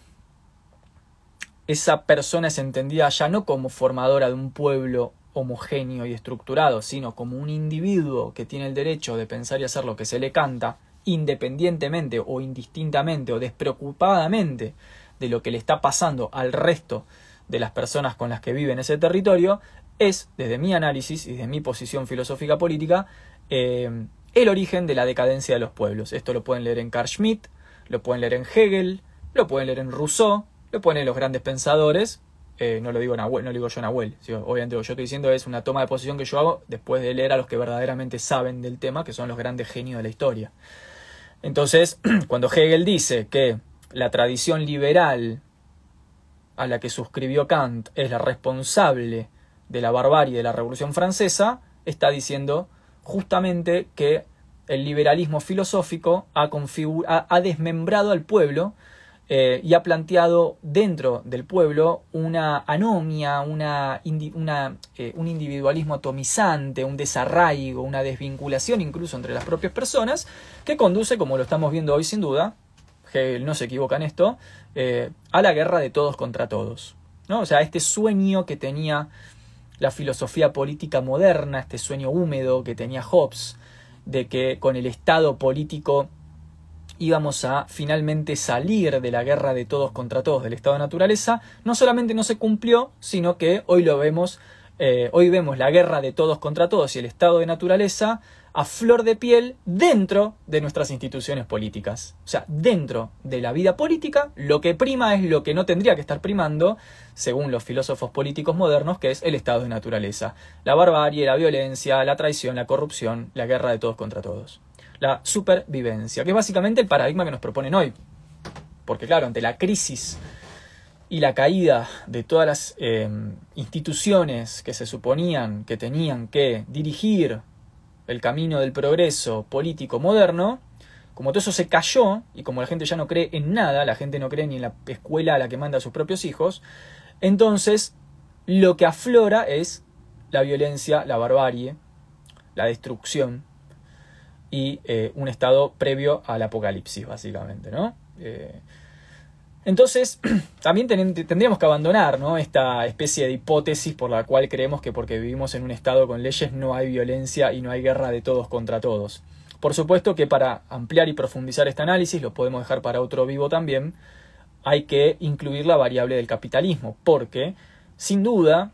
esa persona es entendida ya no como formadora de un pueblo homogéneo y estructurado, sino como un individuo que tiene el derecho de pensar y hacer lo que se le canta, independientemente o indistintamente o despreocupadamente de lo que le está pasando al resto de las personas con las que vive en ese territorio, es, desde mi análisis y desde mi posición filosófica política, eh, el origen de la decadencia de los pueblos. Esto lo pueden leer en Carl Schmitt, lo pueden leer en Hegel, lo pueden leer en Rousseau, lo pueden leer en los grandes pensadores. Eh, no, lo digo Nahuel, no digo yo Nahuel, sí, obviamente lo que yo estoy diciendo es una toma de posición que yo hago después de leer a los que verdaderamente saben del tema, que son los grandes genios de la historia. Entonces, cuando Hegel dice que la tradición liberal a la que suscribió Kant es la responsable de la barbarie de la Revolución Francesa, está diciendo justamente que el liberalismo filosófico ha, desmembrado al pueblo eh, y ha planteado dentro del pueblo una anomia, una, eh, un individualismo atomizante, un desarraigo, una desvinculación incluso entre las propias personas, que conduce, como lo estamos viendo hoy sin duda, Hegel no se equivoca en esto, eh, a la guerra de todos contra todos. ¿no? O sea, este sueño que tenía la filosofía política moderna, este sueño húmedo que tenía Hobbes, de que con el Estado político íbamos a finalmente salir de la guerra de todos contra todos del estado de naturaleza, no solamente no se cumplió, sino que hoy lo vemos, eh, hoy vemos la guerra de todos contra todos y el estado de naturaleza a flor de piel dentro de nuestras instituciones políticas. O sea, dentro de la vida política, lo que prima es lo que no tendría que estar primando, según los filósofos políticos modernos, que es el estado de naturaleza. La barbarie, la violencia, la traición, la corrupción, la guerra de todos contra todos la supervivencia, que es básicamente el paradigma que nos proponen hoy. Porque claro, ante la crisis y la caída de todas las eh, instituciones que se suponían que tenían que dirigir el camino del progreso político moderno, como todo eso se cayó y como la gente ya no cree en nada, la gente no cree ni en la escuela a la que manda a sus propios hijos, entonces lo que aflora es la violencia, la barbarie, la destrucción, y eh, un estado previo al apocalipsis, básicamente, ¿no? Eh, entonces, también tendríamos que abandonar esta especie de hipótesis por la cual creemos que porque vivimos en un estado con leyes no hay violencia y no hay guerra de todos contra todos. Por supuesto que para ampliar y profundizar este análisis, lo podemos dejar para otro vivo también, hay que incluir la variable del capitalismo, porque sin duda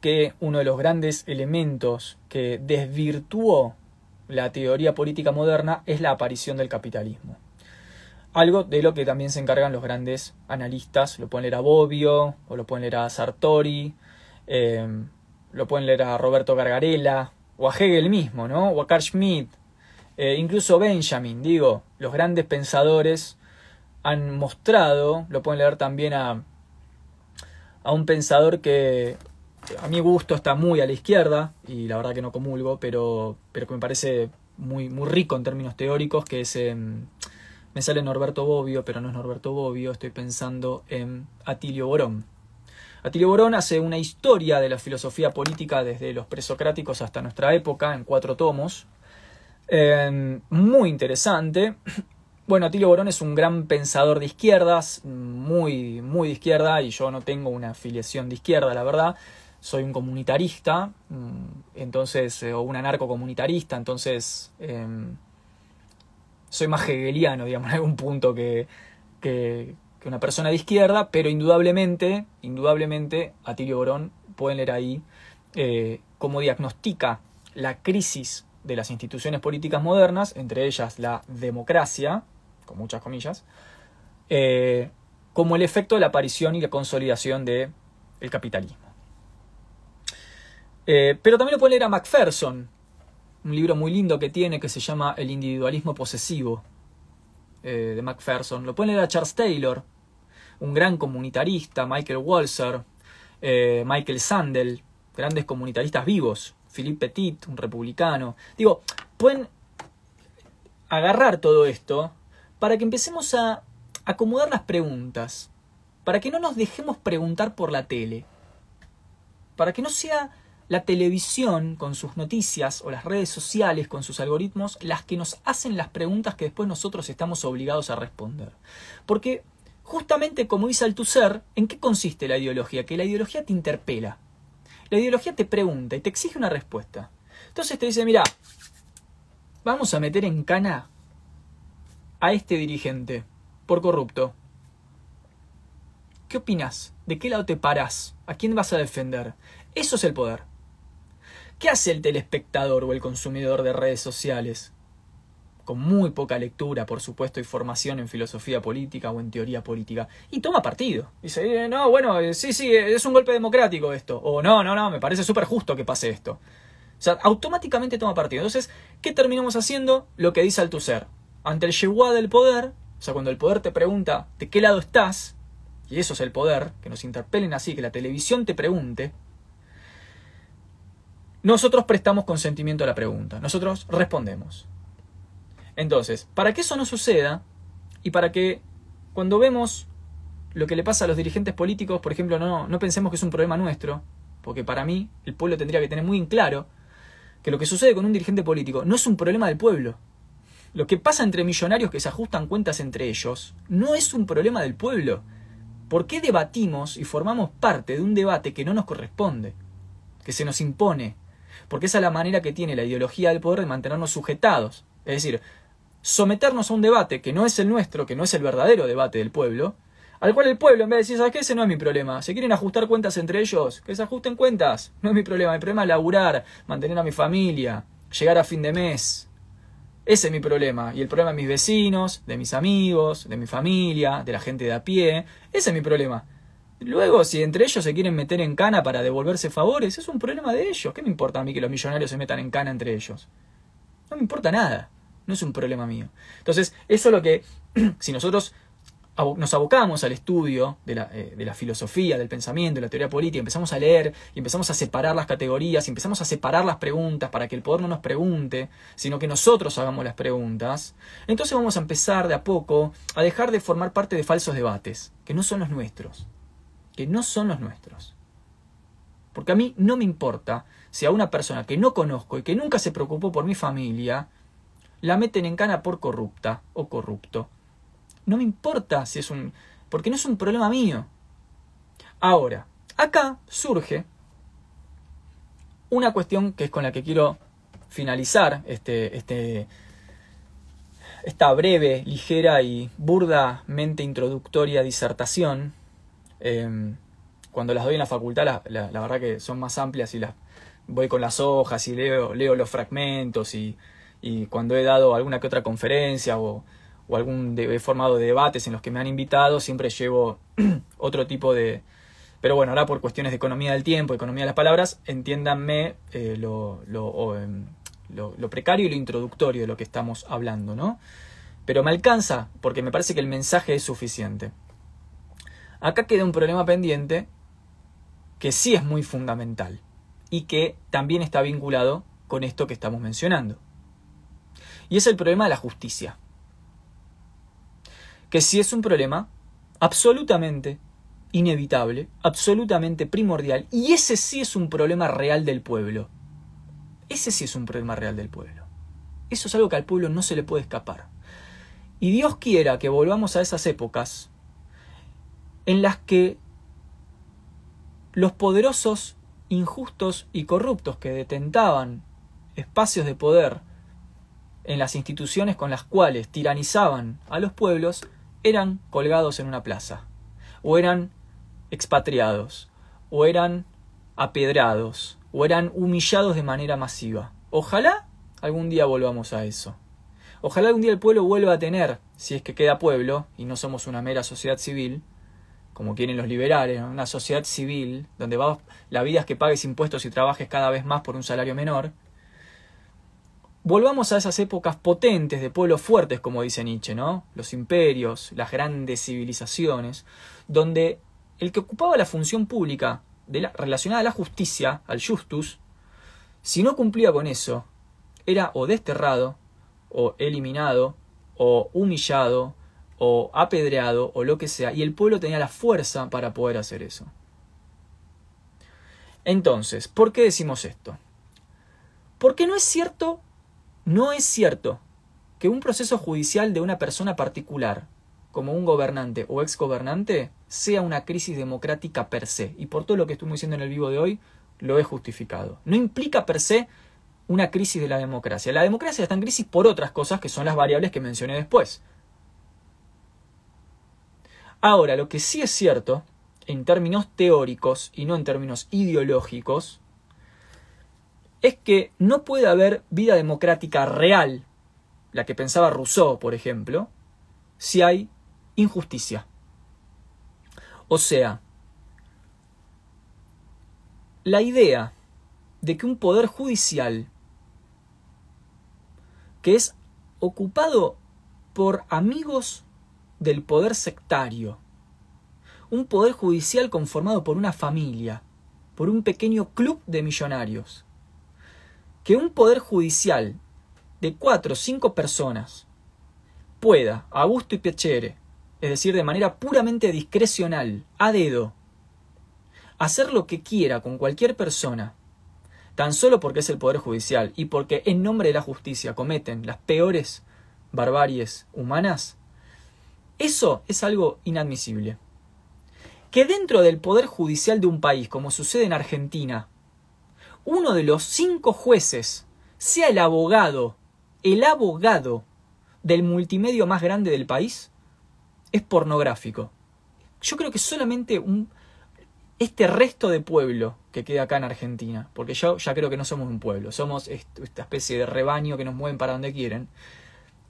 que uno de los grandes elementos que desvirtuó la teoría política moderna es la aparición del capitalismo. Algo de lo que también se encargan los grandes analistas. Lo pueden leer a Bobbio, o lo pueden leer a Sartori, eh, lo pueden leer a Roberto Gargarella, o a Hegel mismo, ¿no? O a Carl Schmitt, eh, incluso Benjamin, digo, los grandes pensadores han mostrado, lo pueden leer también a, a un pensador que a mi gusto está muy a la izquierda y la verdad que no comulgo, pero, pero que me parece muy, muy rico en términos teóricos, que es... me sale Norberto Bobbio, pero no es Norberto Bobbio, estoy pensando en Atilio Borón. Atilio Borón hace una historia de la filosofía política desde los presocráticos hasta nuestra época, en cuatro tomos. Em, muy interesante. Bueno, Atilio Borón es un gran pensador de izquierdas, muy, muy de izquierda, y yo no tengo una afiliación de izquierda, la verdad soy un comunitarista, mm, entonces, eh, o un comunitarista entonces em, soy más hegeliano, digamos, en algún punto que, una persona de izquierda, pero indudablemente, indudablemente, Atilio Borón, pueden leer ahí eh, cómo diagnostica la crisis de las instituciones políticas modernas, entre ellas la democracia, con muchas comillas, eh, como el efecto de la aparición y la consolidación del el capitalismo. Eh, pero también lo pueden leer a Macpherson, un libro muy lindo que tiene que se llama El individualismo posesivo eh, de Macpherson. Lo pueden leer a Charles Taylor, un gran comunitarista, Michael Walzer, eh, Michael Sandel, grandes comunitaristas vivos, Philippe Petit, un republicano. Digo, pueden agarrar todo esto para que empecemos a acomodar las preguntas, para que no nos dejemos preguntar por la tele, para que no sea la televisión con sus noticias o las redes sociales con sus algoritmos las que nos hacen las preguntas que después nosotros estamos obligados a responder. Porque justamente como dice Althusser, ¿en qué consiste la ideología? Que la ideología te interpela. La ideología te pregunta y te exige una respuesta. Entonces te dice, mira, vamos a meter en cana a este dirigente por corrupto. ¿Qué opinas? ¿De qué lado te parás? ¿A quién vas a defender? Eso es el poder. ¿Qué hace el telespectador o el consumidor de redes sociales? Con muy poca lectura, por supuesto, y formación en filosofía política o en teoría política. Y toma partido. Dice, eh, no, bueno, eh, sí, sí, es un golpe democrático esto. O no, no, no, me parece súper justo que pase esto. O sea, automáticamente toma partido. Entonces, ¿qué terminamos haciendo? Lo que dice Althusser. Ante el yeguá del poder, o sea, cuando el poder te pregunta de qué lado estás, y eso es el poder, que nos interpelen así, que la televisión te pregunte, nosotros prestamos consentimiento a la pregunta, nosotros respondemos. Entonces, para que eso no suceda y para que cuando vemos lo que le pasa a los dirigentes políticos, por ejemplo, no, no pensemos que es un problema nuestro, porque para mí el pueblo tendría que tener muy en claro que lo que sucede con un dirigente político no es un problema del pueblo. Lo que pasa entre millonarios que se ajustan cuentas entre ellos no es un problema del pueblo. ¿Por qué debatimos y formamos parte de un debate que no nos corresponde, que se nos impone, porque esa es la manera que tiene la ideología del poder de mantenernos sujetados. Es decir, someternos a un debate que no es el nuestro, que no es el verdadero debate del pueblo, al cual el pueblo, en vez de decir, ¿sabes qué? Ese no es mi problema. Se quieren ajustar cuentas entre ellos, que se ajusten cuentas. No es mi problema. Mi problema es laburar, mantener a mi familia, llegar a fin de mes. Ese es mi problema. Y el problema de mis vecinos, de mis amigos, de mi familia, de la gente de a pie. Ese es mi problema. Luego, si entre ellos se quieren meter en cana para devolverse favores, es un problema de ellos. ¿Qué me importa a mí que los millonarios se metan en cana entre ellos? No me importa nada. No es un problema mío. Entonces, eso es lo que, si nosotros nos abocamos al estudio eh, de la, filosofía, del pensamiento, de la teoría política, empezamos a leer y empezamos a separar las categorías, y empezamos a separar las preguntas para que el poder no nos pregunte, sino que nosotros hagamos las preguntas, entonces vamos a empezar de a poco a dejar de formar parte de falsos debates, que no son los nuestros que no son los nuestros. Porque a mí no me importa si a una persona que no conozco y que nunca se preocupó por mi familia, la meten en cana por corrupta o corrupto. No me importa si es un... porque no es un problema mío. Ahora, acá surge una cuestión que es con la que quiero finalizar este, este, esta breve, ligera y burdamente introductoria disertación Em, cuando las doy en la facultad, la, verdad que son más amplias y las voy con las hojas y leo, los fragmentos y, cuando he dado alguna que otra conferencia o, algún de, he formado debates en los que me han invitado, siempre llevo otro tipo de... Pero bueno, ahora por cuestiones de economía del tiempo, economía de las palabras, entiéndanme eh, em, lo, lo, precario y lo introductorio de lo que estamos hablando, ¿no? Pero me alcanza porque me parece que el mensaje es suficiente. Acá queda un problema pendiente que sí es muy fundamental y que también está vinculado con esto que estamos mencionando. Y es el problema de la justicia. Que sí es un problema absolutamente inevitable, absolutamente primordial, y ese sí es un problema real del pueblo. Ese sí es un problema real del pueblo. Eso es algo que al pueblo no se le puede escapar. Y Dios quiera que volvamos a esas épocas en las que los poderosos, injustos y corruptos que detentaban espacios de poder en las instituciones con las cuales tiranizaban a los pueblos eran colgados en una plaza, o eran expatriados, o eran apedrados, o eran humillados de manera masiva. Ojalá algún día volvamos a eso. Ojalá algún día el pueblo vuelva a tener, si es que queda pueblo y no somos una mera sociedad civil, como quieren los liberales, una sociedad civil donde la vida es que pagues impuestos y trabajes cada vez más por un salario menor, volvamos a esas épocas potentes de pueblos fuertes, como dice Nietzsche, ¿no? Los imperios, las grandes civilizaciones, donde el que ocupaba la función pública de relacionada a la justicia, al justus, si no cumplía con eso, era o desterrado, o eliminado, o humillado, o apedreado o lo que sea, y el pueblo tenía la fuerza para poder hacer eso. Entonces, ¿por qué decimos esto? Porque no es cierto, no es cierto que un proceso judicial de una persona particular, como un gobernante o exgobernante, sea una crisis democrática per se. Y por todo lo que estuvimos diciendo en el vivo de hoy, lo he justificado. No implica per se una crisis de la democracia. La democracia está en crisis por otras cosas que son las variables que mencioné después. Ahora, lo que sí es cierto, en términos teóricos y no en términos ideológicos, es que no puede haber vida democrática real, la que pensaba Rousseau, por ejemplo, si hay injusticia. O sea, la idea de que un poder judicial que es ocupado por amigos del poder sectario. Un poder judicial conformado por una familia, por un pequeño club de millonarios. Que un poder judicial de cuatro o cinco personas pueda, a gusto y pechere es decir, de manera puramente discrecional, a dedo, hacer lo que quiera con cualquier persona, tan solo porque es el Poder Judicial y porque en nombre de la justicia cometen las peores barbaries humanas, eso es algo inadmisible. Que dentro del Poder Judicial de un país, como sucede en Argentina, uno de los cinco jueces sea el abogado, el abogado del multimedio más grande del país, es pornográfico. Yo creo que solamente este resto de pueblo que queda acá en Argentina, porque yo ya creo que no somos un pueblo, somos esta especie de rebaño que nos mueven para donde quieren,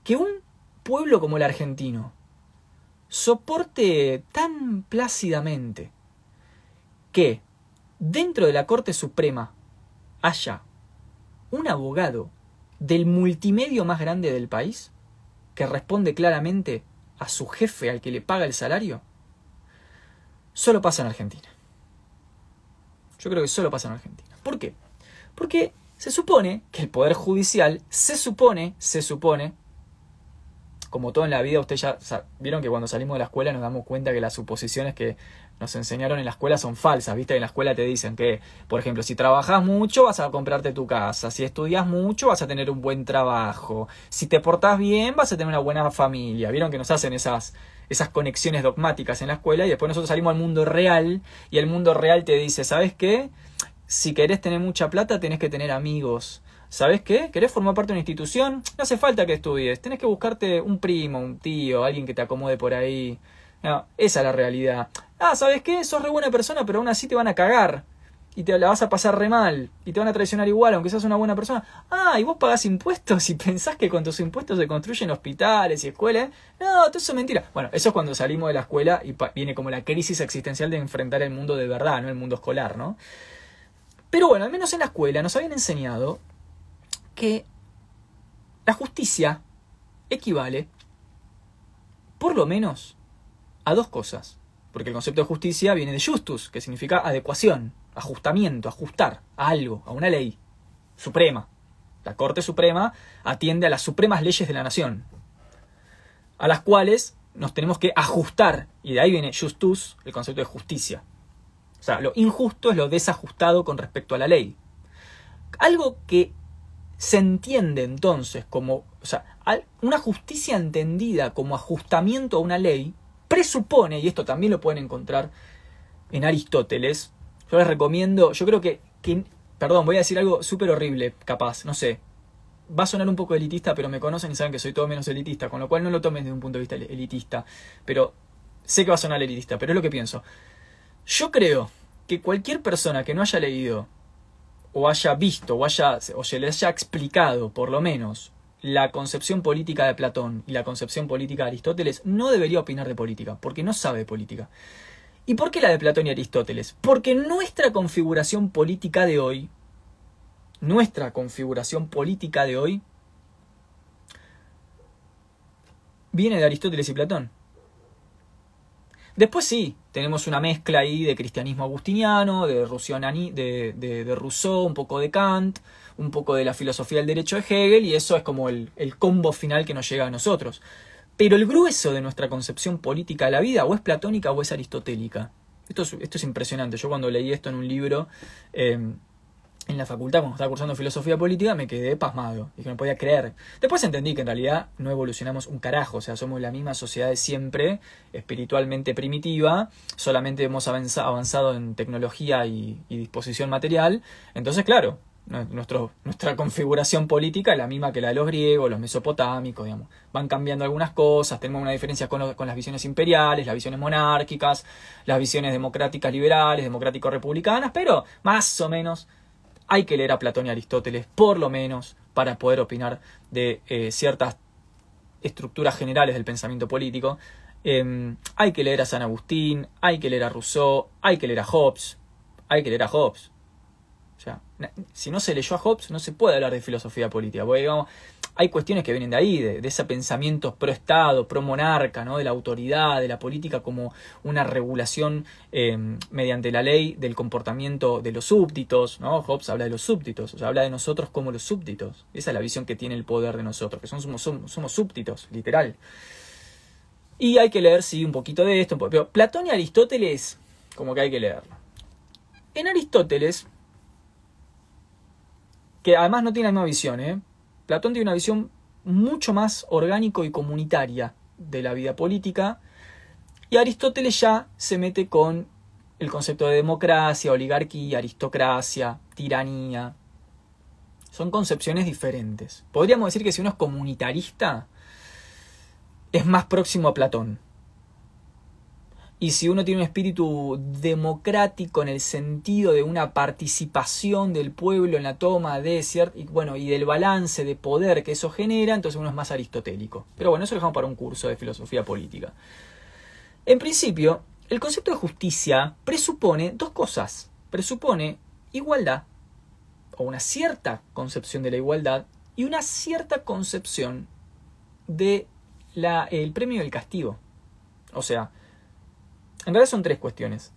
que un pueblo como el argentino, soporte tan plácidamente que dentro de la Corte Suprema haya un abogado del multimedio más grande del país, que responde claramente a su jefe al que le paga el salario, solo pasa en Argentina. Yo creo que solo pasa en Argentina. ¿Por qué? Porque se supone que el Poder Judicial, se supone, se supone, como todo en la vida, ustedes ya vieron que cuando salimos de la escuela nos damos cuenta que las suposiciones que nos enseñaron en la escuela son falsas, ¿viste? En la escuela te dicen que, por ejemplo, si trabajas mucho vas a comprarte tu casa, si estudias mucho vas a tener un buen trabajo, si te portás bien vas a tener una buena familia. Vieron que nos hacen esas, esas conexiones dogmáticas en la escuela y después nosotros salimos al mundo real y el mundo real te dice, ¿sabes qué? Si querés tener mucha plata tenés que tener amigos ¿Sabes qué? ¿Querés formar parte de una institución? No hace falta que estudies. Tenés que buscarte un primo, un tío, alguien que te acomode por ahí. No, esa es la realidad. Ah, ¿sabes qué? Sos re buena persona, pero aún así te van a cagar. Y te la vas a pasar re mal. Y te van a traicionar igual, aunque seas una buena persona. Ah, y vos pagás impuestos y pensás que con tus impuestos se construyen hospitales y escuelas. No, todo eso es mentira. Bueno, eso es cuando salimos de la escuela y viene como la crisis existencial de enfrentar el mundo de verdad, no el mundo escolar, ¿no? Pero bueno, al menos en la escuela nos habían enseñado la justicia equivale por lo menos a dos cosas. Porque el concepto de justicia viene de justus, que significa adecuación, ajustamiento, ajustar a algo, a una ley suprema. La Corte Suprema atiende a las supremas leyes de la nación, a las cuales nos tenemos que ajustar, y de ahí viene justus, el concepto de justicia. O sea, lo injusto es lo desajustado con respecto a la ley. Algo que se entiende entonces como, o sea, una justicia entendida como ajustamiento a una ley presupone, y esto también lo pueden encontrar en Aristóteles, yo les recomiendo, yo creo que, que perdón, voy a decir algo súper horrible, capaz, no sé, va a sonar un poco elitista, pero me conocen y saben que soy todo menos elitista, con lo cual no lo tomen desde un punto de vista elitista, pero sé que va a sonar elitista, pero es lo que pienso. Yo creo que cualquier persona que no haya leído o haya visto o, haya, se le haya explicado, por lo menos, la concepción política de Platón y la concepción política de Aristóteles, no debería opinar de política, porque no sabe política. ¿Y por qué la de Platón y Aristóteles? Porque nuestra configuración política de hoy, nuestra configuración política de hoy, viene de Aristóteles y Platón. Después sí, tenemos una mezcla ahí de cristianismo agustiniano, de, de, Rousseau, un poco de Kant, un poco de la filosofía del derecho de Hegel, y eso es como el, combo final que nos llega a nosotros. Pero el grueso de nuestra concepción política de la vida o es platónica o es aristotélica. Esto es, impresionante. Yo cuando leí esto en un libro, eh, en la facultad, cuando estaba cursando filosofía política, me quedé pasmado Dije, no podía creer. Después entendí que en realidad no evolucionamos un carajo, o sea, somos la misma sociedad de siempre, espiritualmente primitiva, solamente hemos avanzado en tecnología y, disposición material. Entonces, claro, nuestra configuración política es la misma que la de los griegos, los mesopotámicos, digamos. Van cambiando algunas cosas, tenemos una diferencia con, con las visiones imperiales, las visiones monárquicas, las visiones democráticas liberales, democrático-republicanas, pero más o menos hay que leer a Platón y Aristóteles, por lo menos, para poder opinar de eh, ciertas estructuras generales del pensamiento político. Em, hay que leer a San Agustín, hay que leer a Rousseau, hay que leer a Hobbes, hay que leer a Hobbes. O sea, si no se leyó a Hobbes, no se puede hablar de filosofía política, hay cuestiones que vienen de ahí, de, de ese pensamiento pro Estado, pro monarca, ¿no? de la autoridad, de la política como una regulación eh, mediante la ley del comportamiento de los súbditos. ¿no? Hobbes habla de los súbditos, o sea, habla de nosotros como los súbditos. Esa es la visión que tiene el poder de nosotros, que somos, somos, somos súbditos, literal. Y hay que leer, sí, un poquito de esto. Pero Platón y Aristóteles, como que hay que leerlo. En Aristóteles, que además no tiene la misma visión, ¿eh? Platón tiene una visión mucho más orgánico y comunitaria de la vida política y Aristóteles ya se mete con el concepto de democracia, oligarquía, aristocracia, tiranía. Son concepciones diferentes. Podríamos decir que si uno es comunitarista, es más próximo a Platón. Y si uno tiene un espíritu democrático en el sentido de una participación del pueblo en la toma de cierto, y bueno, y del balance de poder que eso genera, entonces uno es más aristotélico. Pero bueno, eso lo dejamos para un curso de filosofía política. En principio, el concepto de justicia presupone dos cosas. Presupone igualdad, o una cierta concepción de la igualdad, y una cierta concepción de la, el premio del castigo. O sea, en realidad son tres cuestiones.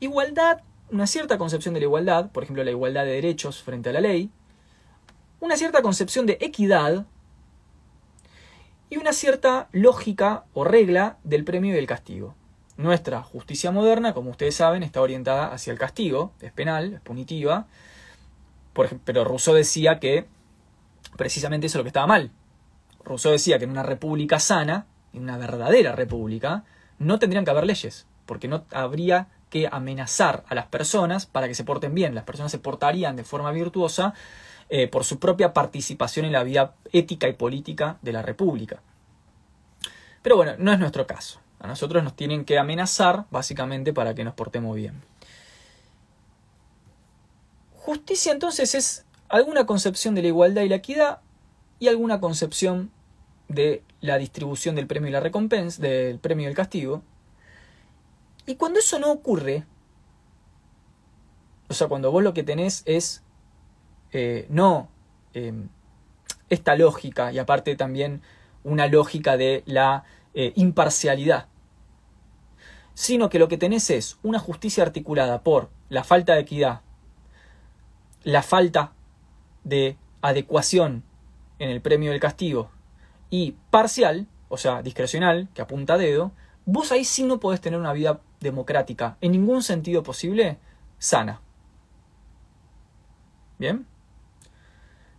Igualdad, una cierta concepción de la igualdad, por ejemplo la igualdad de derechos frente a la ley, una cierta concepción de equidad y una cierta lógica o regla del premio y del castigo. Nuestra justicia moderna, como ustedes saben, está orientada hacia el castigo, es penal, es punitiva, pero Rousseau decía que precisamente eso es lo que estaba mal. Rousseau decía que en una república sana, en una verdadera república, no tendrían que haber leyes, porque no habría que amenazar a las personas para que se porten bien. Las personas se portarían de forma virtuosa eh, por su propia participación en la vida ética y política de la República. Pero bueno, no es nuestro caso. A nosotros nos tienen que amenazar básicamente para que nos portemos bien. Justicia entonces es alguna concepción de la igualdad y la equidad y alguna concepción de la distribución del premio y la recompensa, del premio y el castigo. Y cuando eso no ocurre, o sea, cuando vos lo que tenés es eh, no em, esta lógica y aparte también una lógica de la eh, imparcialidad, sino que lo que tenés es una justicia articulada por la falta de equidad, la falta de adecuación en el premio del castigo y parcial, o sea, discrecional, que apunta dedo, vos ahí sí no podés tener una vida democrática, en ningún sentido posible, sana. ¿Bien?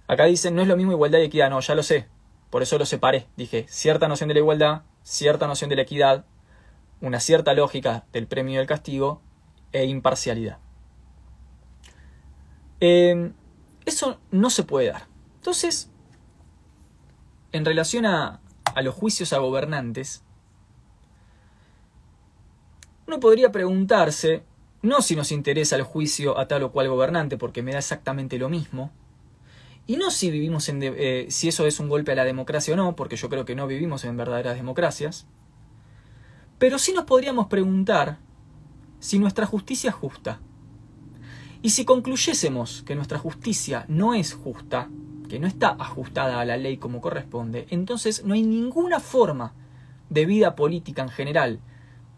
Acá dicen, no es lo mismo igualdad y equidad, no, ya lo sé, por eso lo separé. Dije, cierta noción de la igualdad, cierta noción de la equidad, una cierta lógica del premio y del castigo e imparcialidad. Eh, eso no se puede dar. Entonces, en relación a, los juicios a gobernantes, uno podría preguntarse, no si nos interesa el juicio a tal o cual gobernante, porque me da exactamente lo mismo, y no si vivimos en eh, si eso es un golpe a la democracia o no, porque yo creo que no vivimos en verdaderas democracias. Pero sí nos podríamos preguntar si nuestra justicia es justa. Y si concluyésemos que nuestra justicia no es justa, que no está ajustada a la ley como corresponde, entonces no hay ninguna forma de vida política en general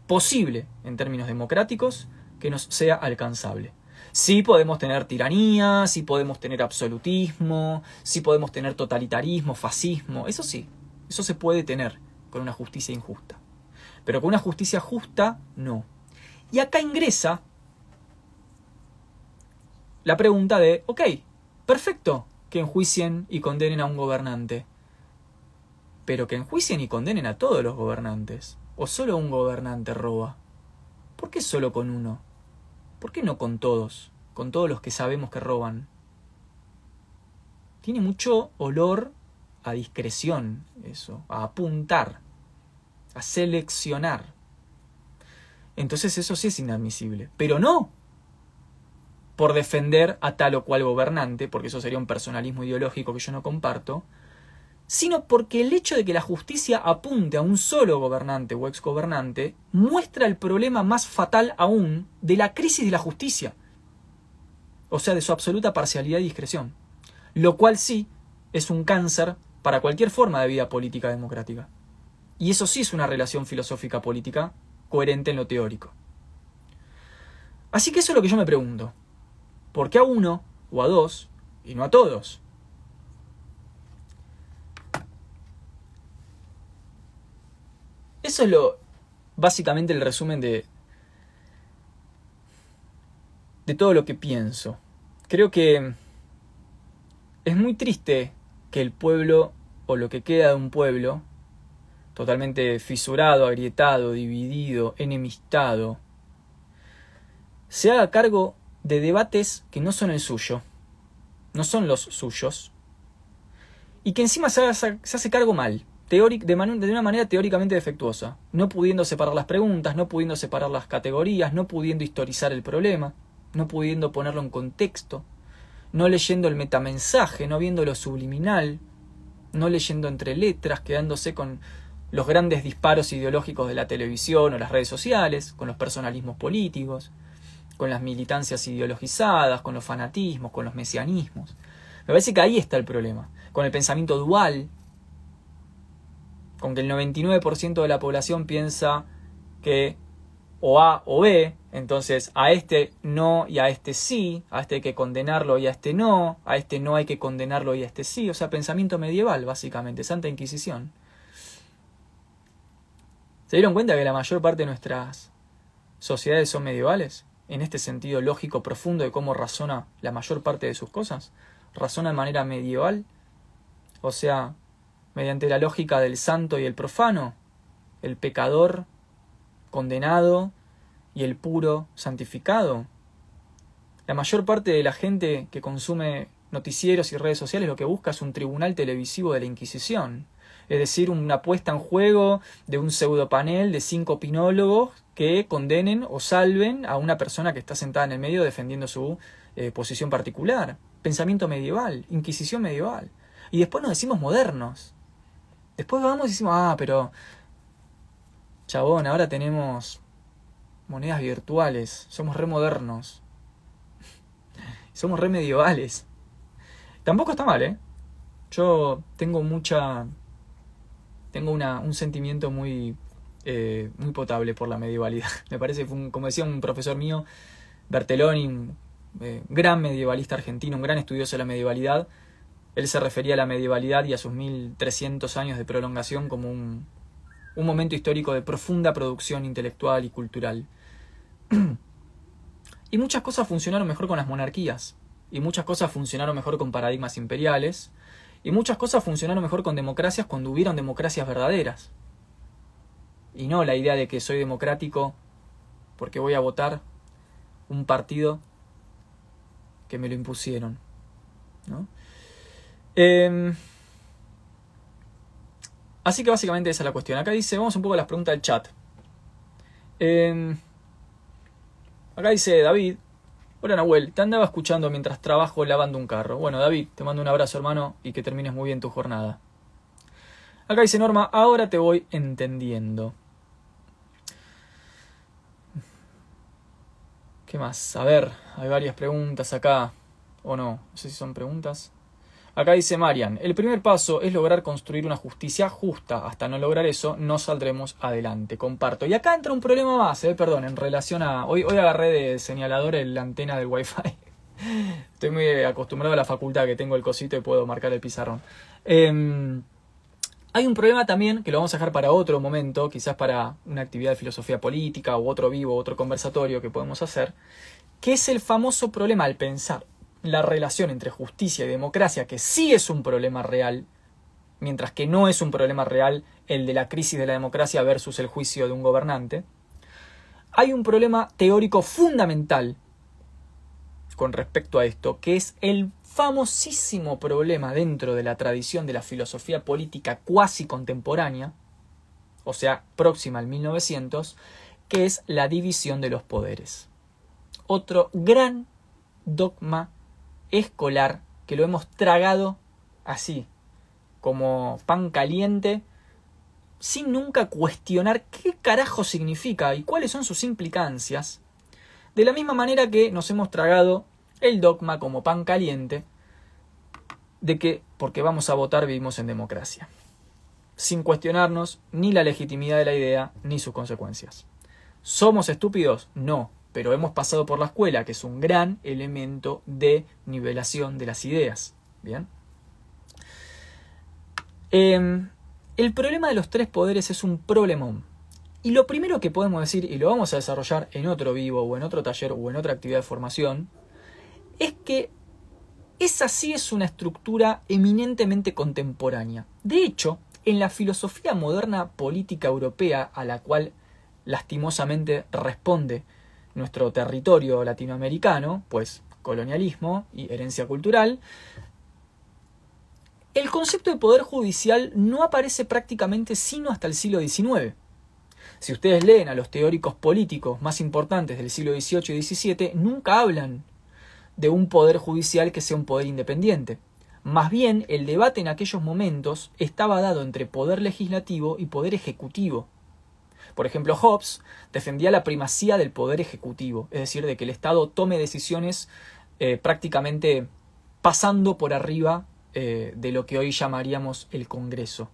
posible en términos democráticos que nos sea alcanzable. Sí podemos tener tiranía, sí podemos tener absolutismo, sí podemos tener totalitarismo, fascismo, eso sí, eso se puede tener con una justicia injusta. Pero con una justicia justa, no. Y acá ingresa la pregunta de, ok, perfecto, que enjuicien y condenen a un gobernante, pero que enjuicien y condenen a todos los gobernantes. ¿O solo un gobernante roba? ¿Por qué solo con uno? ¿Por qué no con todos? Con todos los que sabemos que roban. Tiene mucho olor a discreción eso, a apuntar, a seleccionar. Entonces eso sí es inadmisible. Pero no, por defender a tal o cual gobernante, porque eso sería un personalismo ideológico que yo no comparto, sino porque el hecho de que la justicia apunte a un solo gobernante o exgobernante muestra el problema más fatal aún de la crisis de la justicia, o sea, de su absoluta parcialidad y discreción, lo cual sí es un cáncer para cualquier forma de vida política democrática. Y eso sí es una relación filosófica política coherente en lo teórico. Así que eso es lo que yo me pregunto. ¿Por qué a uno o a dos y no a todos? Eso es lo básicamente el resumen de de todo lo que pienso. Creo que es muy triste que el pueblo o lo que queda de un pueblo totalmente fisurado, agrietado, dividido, enemistado, se haga cargo de debates que no son el suyo, no son los suyos, y que encima se hace, cargo mal, teóric, de, de una manera teóricamente defectuosa, no pudiendo separar las preguntas, no pudiendo separar las categorías, no pudiendo historizar el problema, no pudiendo ponerlo en contexto, no leyendo el metamensaje, no viendo lo subliminal, no leyendo entre letras, quedándose con los grandes disparos ideológicos de la televisión o las redes sociales, con los personalismos políticos, con las militancias ideologizadas, con los fanatismos, con los mesianismos. Me parece que ahí está el problema, con el pensamiento dual, con que el 99% de la población piensa que o A o B, entonces a este no y a este sí, a este hay que condenarlo y a este no, a este no hay que condenarlo y a este sí, o sea, pensamiento medieval básicamente, Santa Inquisición. ¿Se dieron cuenta que la mayor parte de nuestras sociedades son medievales? en este sentido lógico profundo de cómo razona la mayor parte de sus cosas? ¿Razona de manera medieval? O sea, mediante la lógica del santo y el profano, el pecador condenado y el puro santificado. La mayor parte de la gente que consume noticieros y redes sociales lo que busca es un tribunal televisivo de la Inquisición, es decir, una puesta en juego de un pseudopanel de cinco pinólogos que condenen o salven a una persona que está sentada en el medio defendiendo su eh, posición particular. Pensamiento medieval, inquisición medieval. Y después nos decimos modernos. Después vamos y decimos, ah, pero... Chabón, ahora tenemos monedas virtuales, somos re modernos. somos re medievales. Tampoco está mal, ¿eh? Yo tengo mucha... Tengo un sentimiento muy eh, muy potable por la medievalidad. Me parece, como decía un profesor mío, Berteloni, un eh, gran medievalista argentino, un gran estudioso de la medievalidad, él se refería a la medievalidad y a sus 1300 años de prolongación como un, un momento histórico de profunda producción intelectual y cultural. y muchas cosas funcionaron mejor con las monarquías, y muchas cosas funcionaron mejor con paradigmas imperiales, y muchas cosas funcionaron mejor con democracias cuando hubieron democracias verdaderas y no la idea de que soy democrático porque voy a votar un partido que me lo impusieron. ¿no? Em, así que básicamente esa es la cuestión. Acá dice, vamos un poco a las preguntas del chat. Em, acá dice David, hola Nahuel, te andaba escuchando mientras trabajo lavando un carro. Bueno David, te mando un abrazo hermano y que termines muy bien tu jornada. Acá dice Norma, ahora te voy entendiendo. ¿Qué más? A ver, hay varias preguntas acá. O no, no sé si son preguntas. Acá dice Marian, el primer paso es lograr construir una justicia justa. Hasta no lograr eso, no saldremos adelante. Comparto. Y acá entra un problema más, eh, perdón, en relación a... Hoy, hoy agarré de señalador el, la antena del Wi-Fi. Estoy muy acostumbrado a la facultad que tengo el cosito y puedo marcar el pizarrón. Eh, hay un problema también, que lo vamos a dejar para otro momento, quizás para una actividad de filosofía política u otro vivo, otro conversatorio que podemos hacer, que es el famoso problema al pensar la relación entre justicia y democracia, que sí es un problema real, mientras que no es un problema real el de la crisis de la democracia versus el juicio de un gobernante, hay un problema teórico fundamental con respecto a esto, que es el famosísimo problema dentro de la tradición de la filosofía política cuasi contemporánea, o sea, próxima al 1900, que es la división de los poderes. Otro gran dogma escolar que lo hemos tragado así, como pan caliente, sin nunca cuestionar qué carajo significa y cuáles son sus implicancias, de la misma manera que nos hemos tragado el dogma como pan caliente de que porque vamos a votar vivimos en democracia, sin cuestionarnos ni la legitimidad de la idea ni sus consecuencias. ¿Somos estúpidos? No, pero hemos pasado por la escuela, que es un gran elemento de nivelación de las ideas. ¿Bien? Em, el problema de los tres poderes es un problemón. Y lo primero que podemos decir, y lo vamos a desarrollar en otro vivo o en otro taller o en otra actividad de formación, es que esa sí es una estructura eminentemente contemporánea. De hecho, en la filosofía moderna política europea a la cual lastimosamente responde nuestro territorio latinoamericano, pues colonialismo y herencia cultural, el concepto de poder judicial no aparece prácticamente sino hasta el siglo XIX. Si ustedes leen a los teóricos políticos más importantes del siglo XVIII y XVII, nunca hablan de un poder judicial que sea un poder independiente. Más bien, el debate en aquellos momentos estaba dado entre poder legislativo y poder ejecutivo. Por ejemplo, Hobbes defendía la primacía del poder ejecutivo, es decir, de que el Estado tome decisiones eh, prácticamente pasando por arriba eh, de lo que hoy llamaríamos el Congreso.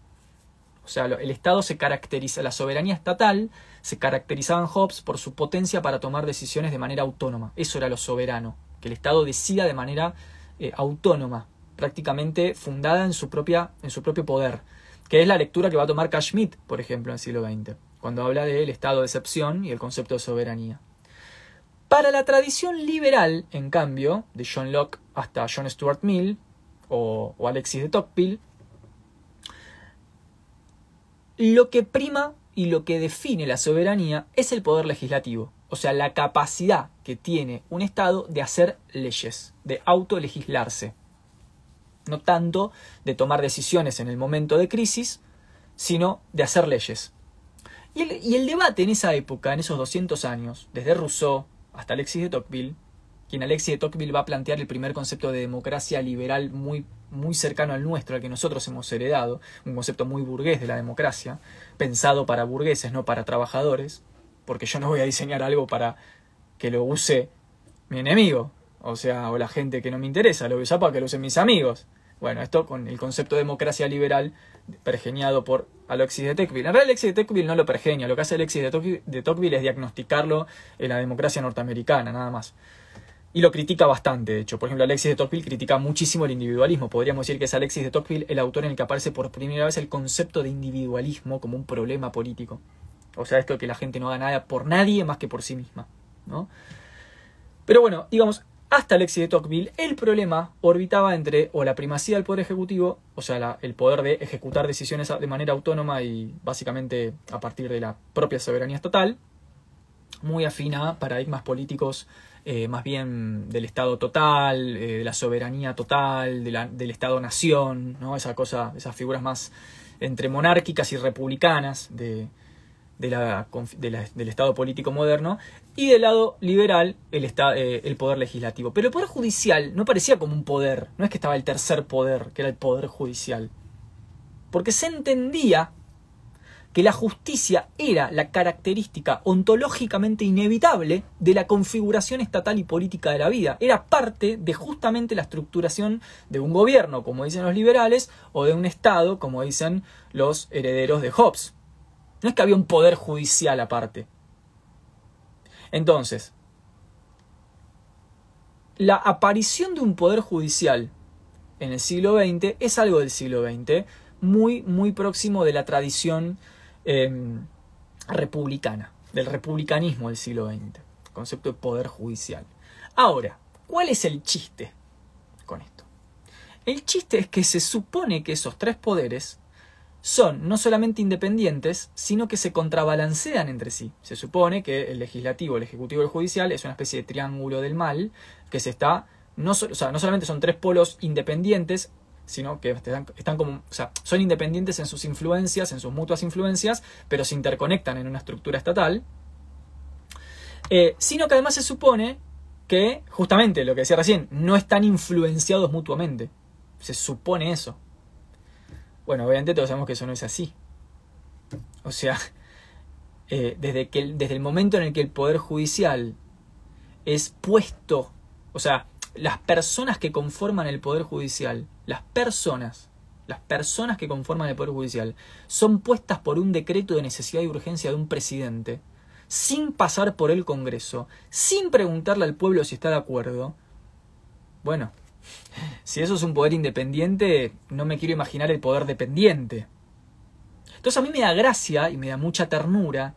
O sea, el Estado se caracteriza, la soberanía estatal se caracterizaba en Hobbes por su potencia para tomar decisiones de manera autónoma. Eso era lo soberano que el Estado decida de manera eh, autónoma, prácticamente fundada en su, propia, en su propio poder, que es la lectura que va a tomar Kashmir, por ejemplo, en el siglo XX, cuando habla del Estado de excepción y el concepto de soberanía. Para la tradición liberal, en cambio, de John Locke hasta John Stuart Mill o, o Alexis de Tocqueville, lo que prima y lo que define la soberanía es el poder legislativo, o sea, la capacidad que tiene un Estado de hacer leyes, de autolegislarse. No tanto de tomar decisiones en el momento de crisis, sino de hacer leyes. Y el, debate en esa época, en esos 200 años, desde Rousseau hasta Alexis de Tocqueville, quien Alexis de Tocqueville va a plantear el primer concepto de democracia liberal muy, muy cercano al nuestro, al que nosotros hemos heredado, un concepto muy burgués de la democracia, pensado para burgueses, no para trabajadores, porque yo no voy a diseñar algo para que lo use mi enemigo, o sea, o la gente que no me interesa, lo usa para que lo usen mis amigos. Bueno, esto con el concepto de democracia liberal pergeniado por Alexis de Tocqueville. En realidad Alexis de Tocqueville no lo pergenia, lo que hace Alexis de Tocqueville, de es diagnosticarlo en la democracia norteamericana, nada más. Y lo critica bastante, de hecho. Por ejemplo, Alexis de Tocqueville critica muchísimo el individualismo. Podríamos decir que es Alexis de Tocqueville el autor en el que aparece por primera vez el concepto de individualismo como un problema político. O sea, esto de que la gente no haga nada por nadie más que por sí misma. Pero bueno, digamos, hasta el Alexis de Tocqueville, el problema orbitaba entre o la primacía del poder ejecutivo, o sea, el poder de ejecutar decisiones de manera autónoma y básicamente a partir de la propia soberanía estatal, muy afina a paradigmas políticos eh, más bien del Estado total, eh, de la soberanía total, del Estado-nación, ¿no? esa cosa, esas figuras más entre monárquicas y republicanas de, la, del Estado político moderno, y del lado liberal eh, el poder legislativo. Pero el poder judicial no parecía como un poder, no es que estaba el tercer poder, que era el poder judicial, porque se entendía que la justicia era la característica ontológicamente inevitable de la configuración estatal y política de la vida. Era parte de justamente la estructuración de un gobierno, como dicen los liberales, o de un Estado, como dicen los herederos de Hobbes. No es que había un poder judicial aparte. Entonces, la aparición de un poder judicial en el siglo XX es algo del siglo XX muy, muy próximo de la tradición em, republicana, del republicanismo del siglo XX, concepto de poder judicial. Ahora, ¿cuál es el chiste con esto? El chiste es que se supone que esos tres poderes son no solamente independientes, sino que se contrabalancean entre sí. Se supone que el legislativo, el ejecutivo y el judicial es una especie de triángulo del mal que se está, no, o sea, no solamente son tres polos independientes, sino que están, como, son independientes en sus influencias, en sus mutuas influencias, pero se interconectan en una estructura estatal, eh, sino que además se supone que, justamente lo que decía recién, no están influenciados mutuamente. Se supone eso. Bueno, obviamente todos sabemos que eso no es así. O sea, eh, desde, que, desde el momento en el que el Poder Judicial es puesto, o sea, las personas que conforman el Poder Judicial, las personas, las personas que conforman el Poder Judicial, son puestas por un decreto de necesidad y urgencia de un presidente, sin pasar por el Congreso, sin preguntarle al pueblo si está de acuerdo, bueno, si eso es un poder independiente, no me quiero imaginar el poder dependiente. Entonces a mí me da gracia y me da mucha ternura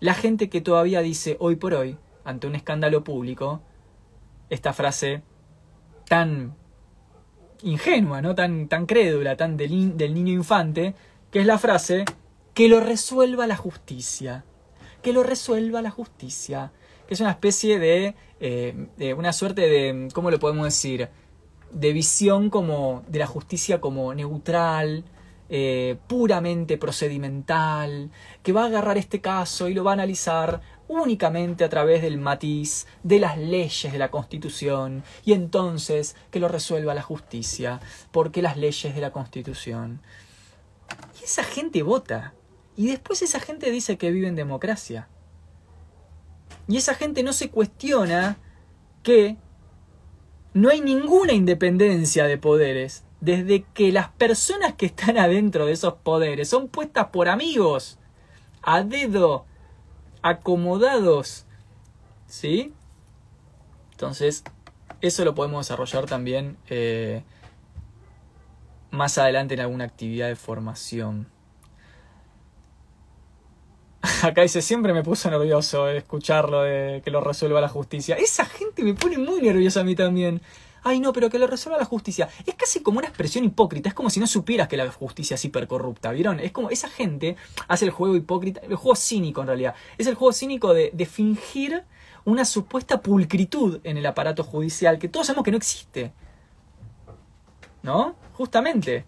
la gente que todavía dice hoy por hoy, ante un escándalo público, esta frase tan ingenua, ¿no? tan, tan crédula, tan del, del niño infante, que es la frase que lo resuelva la justicia. Que lo resuelva la justicia que es una especie eh, de, una suerte de, ¿cómo lo podemos decir? De visión como de la justicia como neutral, eh, puramente procedimental, que va a agarrar este caso y lo va a analizar únicamente a través del matiz de las leyes de la Constitución y entonces que lo resuelva la justicia, porque las leyes de la Constitución. Y esa gente vota. Y después esa gente dice que vive en democracia. Y esa gente no se cuestiona que no hay ninguna independencia de poderes desde que las personas que están adentro de esos poderes son puestas por amigos, a dedo, acomodados. ¿Sí? Entonces, eso lo podemos desarrollar también eh, más adelante en alguna actividad de formación. Acá dice, siempre me puso nervioso escucharlo de que lo resuelva la justicia. Esa gente me pone muy nerviosa a mí también. Ay, no, pero que lo resuelva la justicia. Es casi como una expresión hipócrita. Es como si no supieras que la justicia es hipercorrupta, ¿vieron? Es como esa gente hace el juego hipócrita, el juego cínico en realidad. Es el juego cínico de, de fingir una supuesta pulcritud en el aparato judicial que todos sabemos que no existe. ¿No? Justamente.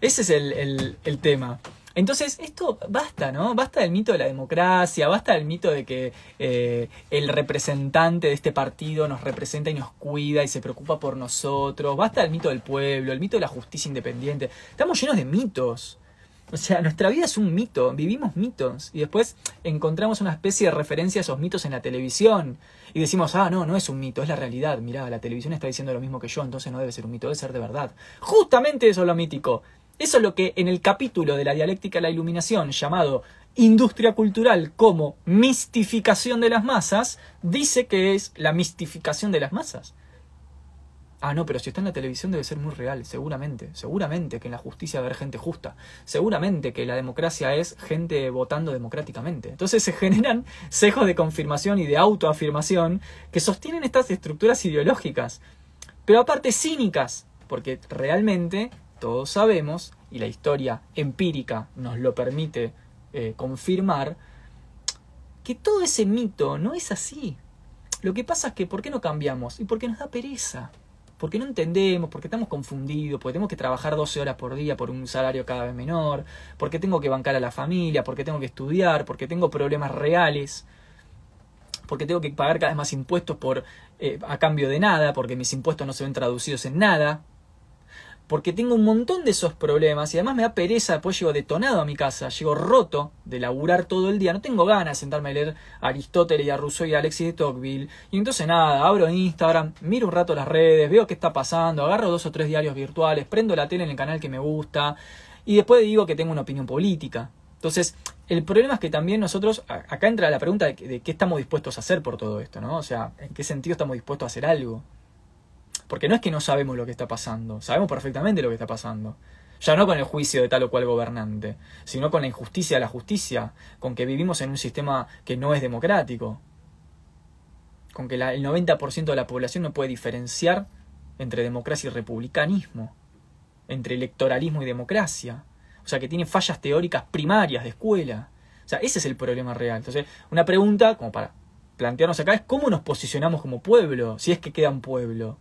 Ese es el, el, el tema. Entonces, esto basta, ¿no? Basta del mito de la democracia, basta del mito de que eh, el representante de este partido nos representa y nos cuida y se preocupa por nosotros, basta del mito del pueblo, el mito de la justicia independiente. Estamos llenos de mitos. O sea, nuestra vida es un mito, vivimos mitos y después encontramos una especie de referencia a esos mitos en la televisión y decimos, ah, no, no es un mito, es la realidad, mirá, la televisión está diciendo lo mismo que yo, entonces no debe ser un mito, debe ser de verdad. Justamente eso es lo mítico, eso es lo que en el capítulo de la dialéctica de la iluminación llamado Industria cultural como mistificación de las masas dice que es la mistificación de las masas. Ah, no, pero si está en la televisión debe ser muy real, seguramente. Seguramente que en la justicia va a haber gente justa. Seguramente que la democracia es gente votando democráticamente. Entonces se generan cejos de confirmación y de autoafirmación que sostienen estas estructuras ideológicas. Pero aparte cínicas, porque realmente todos sabemos, y la historia empírica nos lo permite eh, confirmar, que todo ese mito no es así. Lo que pasa es que ¿por qué no cambiamos? Y porque nos da pereza. Porque no entendemos, porque estamos confundidos, porque tenemos que trabajar 12 horas por día por un salario cada vez menor, porque tengo que bancar a la familia, porque tengo que estudiar, porque tengo problemas reales porque tengo que pagar cada vez más impuestos por, eh, a cambio de nada, porque mis impuestos no se ven traducidos en nada porque tengo un montón de esos problemas y además me da pereza, después llego detonado a mi casa, llego roto de laburar todo el día, no tengo ganas de sentarme a leer a Aristóteles y a Rousseau y a Alexis de Tocqueville, y entonces nada, abro Instagram, miro un rato las redes, veo qué está pasando, agarro dos o tres diarios virtuales, prendo la tele en el canal que me gusta, y después digo que tengo una opinión política. Entonces, el problema es que también nosotros, acá entra la pregunta de, de qué estamos dispuestos a hacer por todo esto, ¿no? O sea, ¿en qué sentido estamos dispuestos a hacer algo? Porque no es que no sabemos lo que está pasando, sabemos perfectamente lo que está pasando. Ya no con el juicio de tal o cual gobernante, sino con la injusticia de la justicia, con que vivimos en un sistema que no es democrático, con que la, el 90% de la población no puede diferenciar entre democracia y republicanismo, entre electoralismo y democracia. O sea, que tiene fallas teóricas primarias de escuela. O sea, ese es el problema real. Entonces, una pregunta como para plantearnos acá es cómo nos posicionamos como pueblo, si es que queda un pueblo.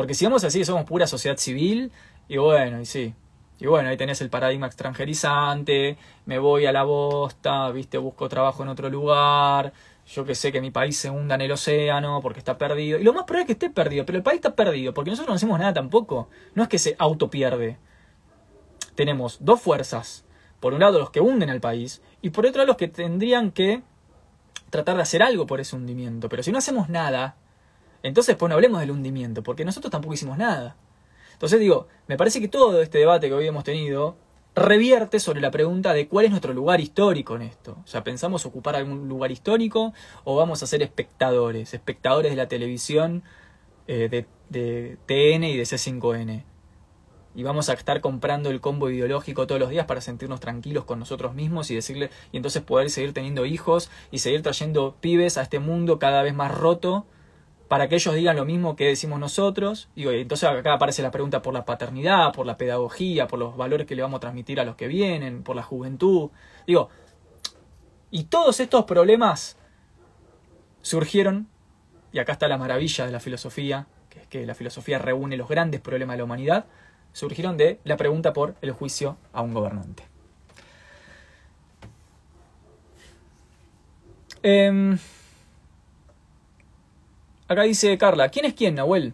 Porque si vamos así, somos pura sociedad civil, y bueno, y sí. Y bueno, ahí tenés el paradigma extranjerizante, me voy a la bosta, viste, busco trabajo en otro lugar, yo que sé que mi país se hunda en el océano porque está perdido. Y lo más probable es que esté perdido, pero el país está perdido, porque nosotros no hacemos nada tampoco. No es que se autopierde. Tenemos dos fuerzas. Por un lado los que hunden al país, y por otro los que tendrían que tratar de hacer algo por ese hundimiento. Pero si no hacemos nada, entonces, pues no hablemos del hundimiento, porque nosotros tampoco hicimos nada. Entonces digo, me parece que todo este debate que hoy hemos tenido revierte sobre la pregunta de cuál es nuestro lugar histórico en esto. O sea, ¿pensamos ocupar algún lugar histórico o vamos a ser espectadores, espectadores de la televisión eh, de, de TN y de C5N? y vamos a estar comprando el combo ideológico todos los días para sentirnos tranquilos con nosotros mismos y decirle y entonces poder seguir teniendo hijos y seguir trayendo pibes a este mundo cada vez más roto para que ellos digan lo mismo que decimos nosotros. Y entonces acá aparece la pregunta por la paternidad, por la pedagogía, por los valores que le vamos a transmitir a los que vienen, por la juventud. Digo, y todos estos problemas surgieron, y acá está la maravilla de la filosofía, que es que la filosofía reúne los grandes problemas de la humanidad, surgieron de la pregunta por el juicio a un gobernante. Em, Acá dice Carla, ¿quién es quién, Nahuel?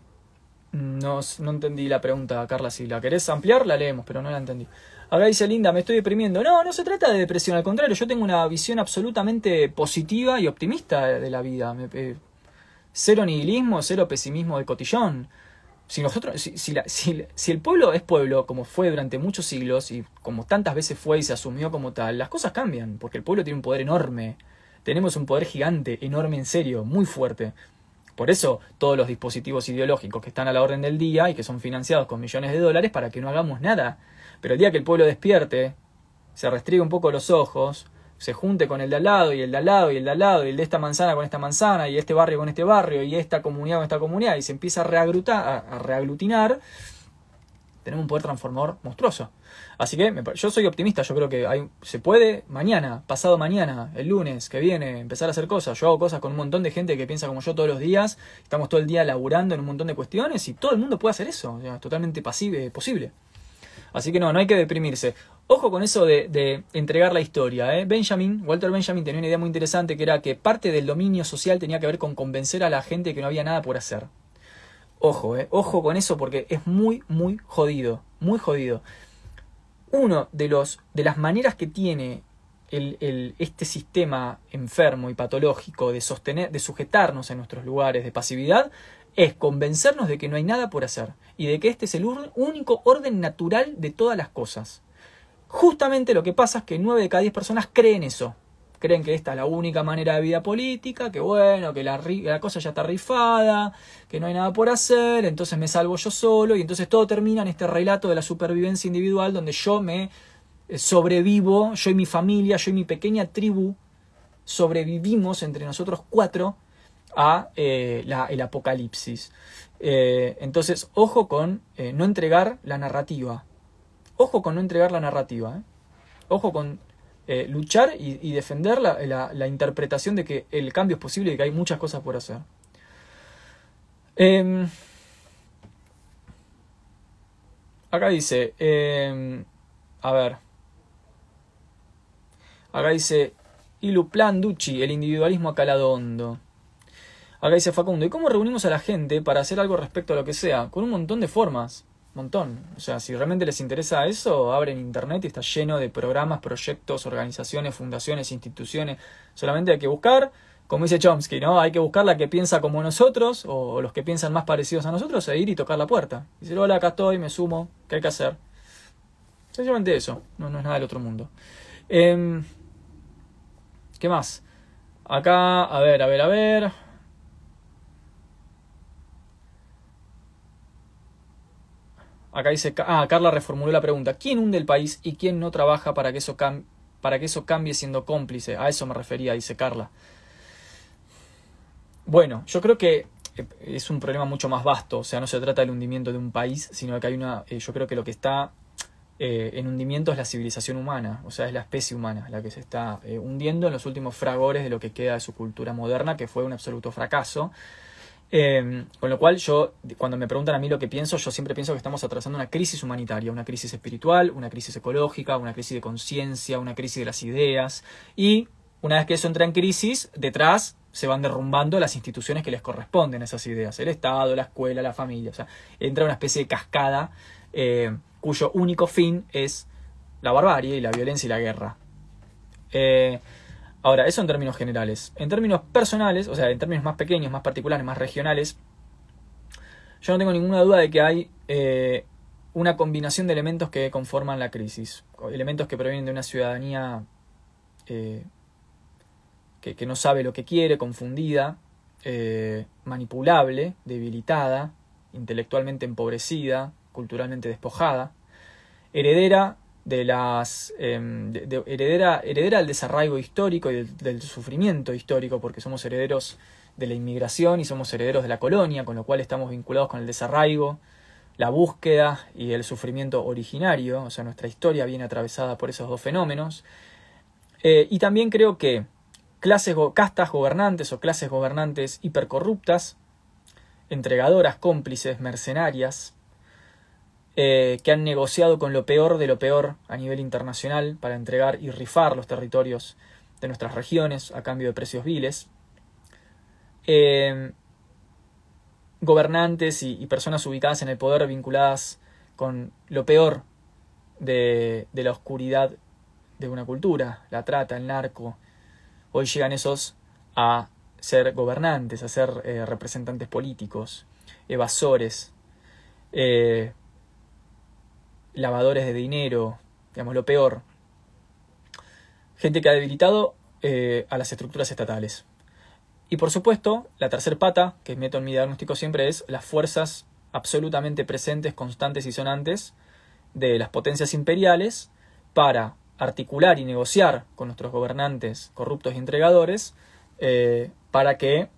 Mm, no, entendí la pregunta, Carla. Si la querés ampliar, la leemos, pero no la entendí. Acá dice Linda, me estoy deprimiendo. No, no se trata de depresión, al contrario, yo tengo una visión absolutamente positiva y optimista de la vida. Eh, cero nihilismo, cero pesimismo de cotillón. Si, nosotros, si, el pueblo es pueblo, como fue durante muchos siglos y como tantas veces fue y se asumió como tal, las cosas cambian, porque el pueblo tiene un poder enorme. Tenemos un poder gigante, enorme en serio, muy fuerte. Por eso todos los dispositivos ideológicos que están a la orden del día y que son financiados con millones de dólares para que no hagamos nada. Pero el día que el pueblo despierte, se restriga un poco los ojos, se junte con el de al lado y el de al lado y el de al lado y el de esta manzana con esta manzana y este barrio con este barrio y esta comunidad con esta comunidad y se empieza a, a reaglutinar, tenemos un poder transformador monstruoso. Así que yo soy optimista, yo creo que se puede mañana, pasado mañana, el lunes que viene, empezar a hacer cosas. Yo hago cosas con un montón de gente que piensa como yo todos los días, estamos todo el día laburando en un montón de cuestiones y todo el mundo puede hacer eso, es totalmente eh, posible. Así que no, no hay que deprimirse. Ojo con eso de, entregar la historia. Eh. Benjamin, Walter Benjamin tenía una idea muy interesante que era que parte del dominio social tenía que ver con convencer a la gente que no había nada por hacer. Ojo, eh, ojo con eso porque es muy, muy jodido. Muy jodido uno de, los, de las maneras que tiene el, este sistema enfermo y patológico de, sostener, de sujetarnos a nuestros lugares de pasividad es convencernos de que no hay nada por hacer y de que este es el único orden natural de todas las cosas. Justamente lo que pasa es que 9 de cada 10 personas creen eso creen que esta es la única manera de vida política, que bueno, que la, la cosa ya está rifada, que no hay nada por hacer, entonces me salvo yo solo y entonces todo termina en este relato de la supervivencia individual donde yo me eh, sobrevivo, yo y mi familia, yo y mi pequeña tribu sobrevivimos entre nosotros cuatro a eh, el apocalipsis. Eh, entonces, ojo con no entregar la narrativa. Ojo con no entregar la narrativa. Ojo con eh, luchar y, defender la, interpretación de que el cambio es posible y que hay muchas cosas por hacer. Em, acá dice, em, a ver, acá dice Iluplan Ducci, el individualismo a hondo. Acá dice Facundo, ¿y cómo reunimos a la gente para hacer algo respecto a lo que sea? Con un montón de formas montón. O sea, si realmente les interesa eso, abren internet y está lleno de programas, proyectos, organizaciones, fundaciones, instituciones. Solamente hay que buscar, como dice Chomsky, ¿no? Hay que buscar la que piensa como nosotros o los que piensan más parecidos a nosotros e ir y tocar la puerta. Y decir, hola, acá estoy, me sumo, ¿qué hay que hacer? Sencillamente eso, no, es nada del otro mundo. Em, ¿Qué más? Acá, a ver, a ver, a ver. Acá dice, ah, Carla reformuló la pregunta, ¿quién hunde el país y quién no trabaja para que eso, para que eso cambie siendo cómplice? A eso me refería, dice Carla. Bueno, yo creo que eh, es un problema mucho más vasto, o sea, no se trata del hundimiento de un país, sino que hay una, eh, yo creo que lo que está eh, en hundimiento es la civilización humana, o sea, es la especie humana la que se está hundiendo en los últimos fragores de lo que queda de su cultura moderna, que fue un absoluto fracaso. Em, con lo cual yo, cuando me preguntan a mí lo que pienso, yo siempre pienso que estamos atravesando una crisis humanitaria, una crisis espiritual, una crisis ecológica, una crisis de conciencia, una crisis de las ideas. Y una vez que eso entra en crisis, detrás se van derrumbando las instituciones que les corresponden a esas ideas, el Estado, la escuela, la familia. O sea, entra una especie de cascada em, cuyo único fin es la barbarie y la violencia y la guerra. Eh, Ahora, eso en términos generales. En términos personales, o sea, en términos más pequeños, más particulares, más regionales, yo no tengo ninguna duda de que hay eh, una combinación de elementos que conforman la crisis. Elementos que provienen de una ciudadanía eh, que, no sabe lo que quiere, confundida, eh, manipulable, debilitada, intelectualmente empobrecida, culturalmente despojada, heredera de las em, heredera, del desarraigo histórico y del, sufrimiento histórico, porque somos herederos de la inmigración y somos herederos de la colonia, con lo cual estamos vinculados con el desarraigo, la búsqueda y el sufrimiento originario, o sea, nuestra historia viene atravesada por esos dos fenómenos. Eh, y también creo que clases, castas gobernantes o clases gobernantes hipercorruptas, entregadoras, cómplices, mercenarias, eh, que han negociado con lo peor de lo peor a nivel internacional para entregar y rifar los territorios de nuestras regiones a cambio de precios viles. Eh, gobernantes y, personas ubicadas en el poder vinculadas con lo peor de, la oscuridad de una cultura, la trata, el narco. Hoy llegan esos a ser gobernantes, a ser eh, representantes políticos, evasores, lavadores de dinero, digamos, lo peor. Gente que ha debilitado eh, a las estructuras estatales. Y por supuesto, la tercer pata que meto en mi diagnóstico siempre es las fuerzas absolutamente presentes, constantes y sonantes de las potencias imperiales para articular y negociar con nuestros gobernantes corruptos y entregadores eh, para que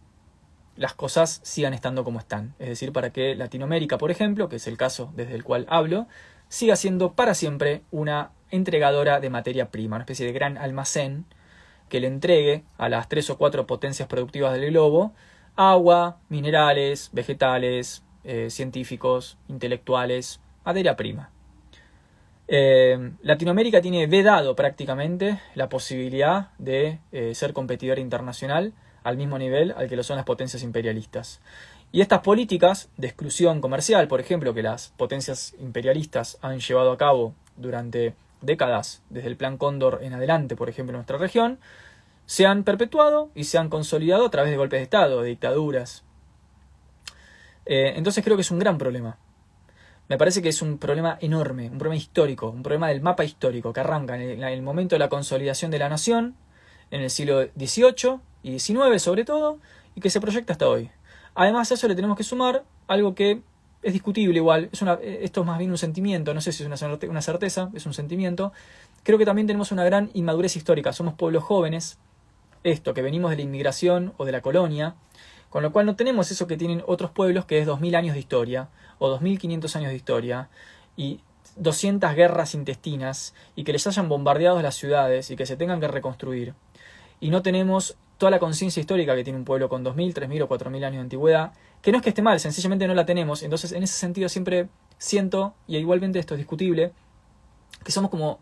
las cosas sigan estando como están. Es decir, para que Latinoamérica, por ejemplo, que es el caso desde el cual hablo, siga siendo para siempre una entregadora de materia prima, una especie de gran almacén que le entregue a las tres o cuatro potencias productivas del globo agua, minerales, vegetales, eh, científicos, intelectuales, materia prima. Eh, Latinoamérica tiene vedado prácticamente la posibilidad de eh, ser competidor internacional al mismo nivel al que lo son las potencias imperialistas. Y estas políticas de exclusión comercial, por ejemplo, que las potencias imperialistas han llevado a cabo durante décadas, desde el Plan Cóndor en adelante, por ejemplo, en nuestra región, se han perpetuado y se han consolidado a través de golpes de Estado, de dictaduras. Eh, entonces creo que es un gran problema. Me parece que es un problema enorme, un problema histórico, un problema del mapa histórico que arranca en el, en el momento de la consolidación de la nación, en el siglo XVIII y XIX sobre todo, y que se proyecta hasta hoy. Además a eso le tenemos que sumar algo que es discutible igual, esto es más bien un sentimiento, no sé si es una, una certeza, es un sentimiento. Creo que también tenemos una gran inmadurez histórica, somos pueblos jóvenes, esto, que venimos de la inmigración o de la colonia, con lo cual no tenemos eso que tienen otros pueblos que es 2.000 años de historia o 2.500 años de historia y 200 guerras intestinas y que les hayan bombardeado las ciudades y que se tengan que reconstruir. Y no tenemos toda la conciencia histórica que tiene un pueblo con 2.000, 3.000 o 4.000 años de antigüedad, que no es que esté mal, sencillamente no la tenemos. Entonces, en ese sentido, siempre siento, y igualmente esto es discutible, que somos como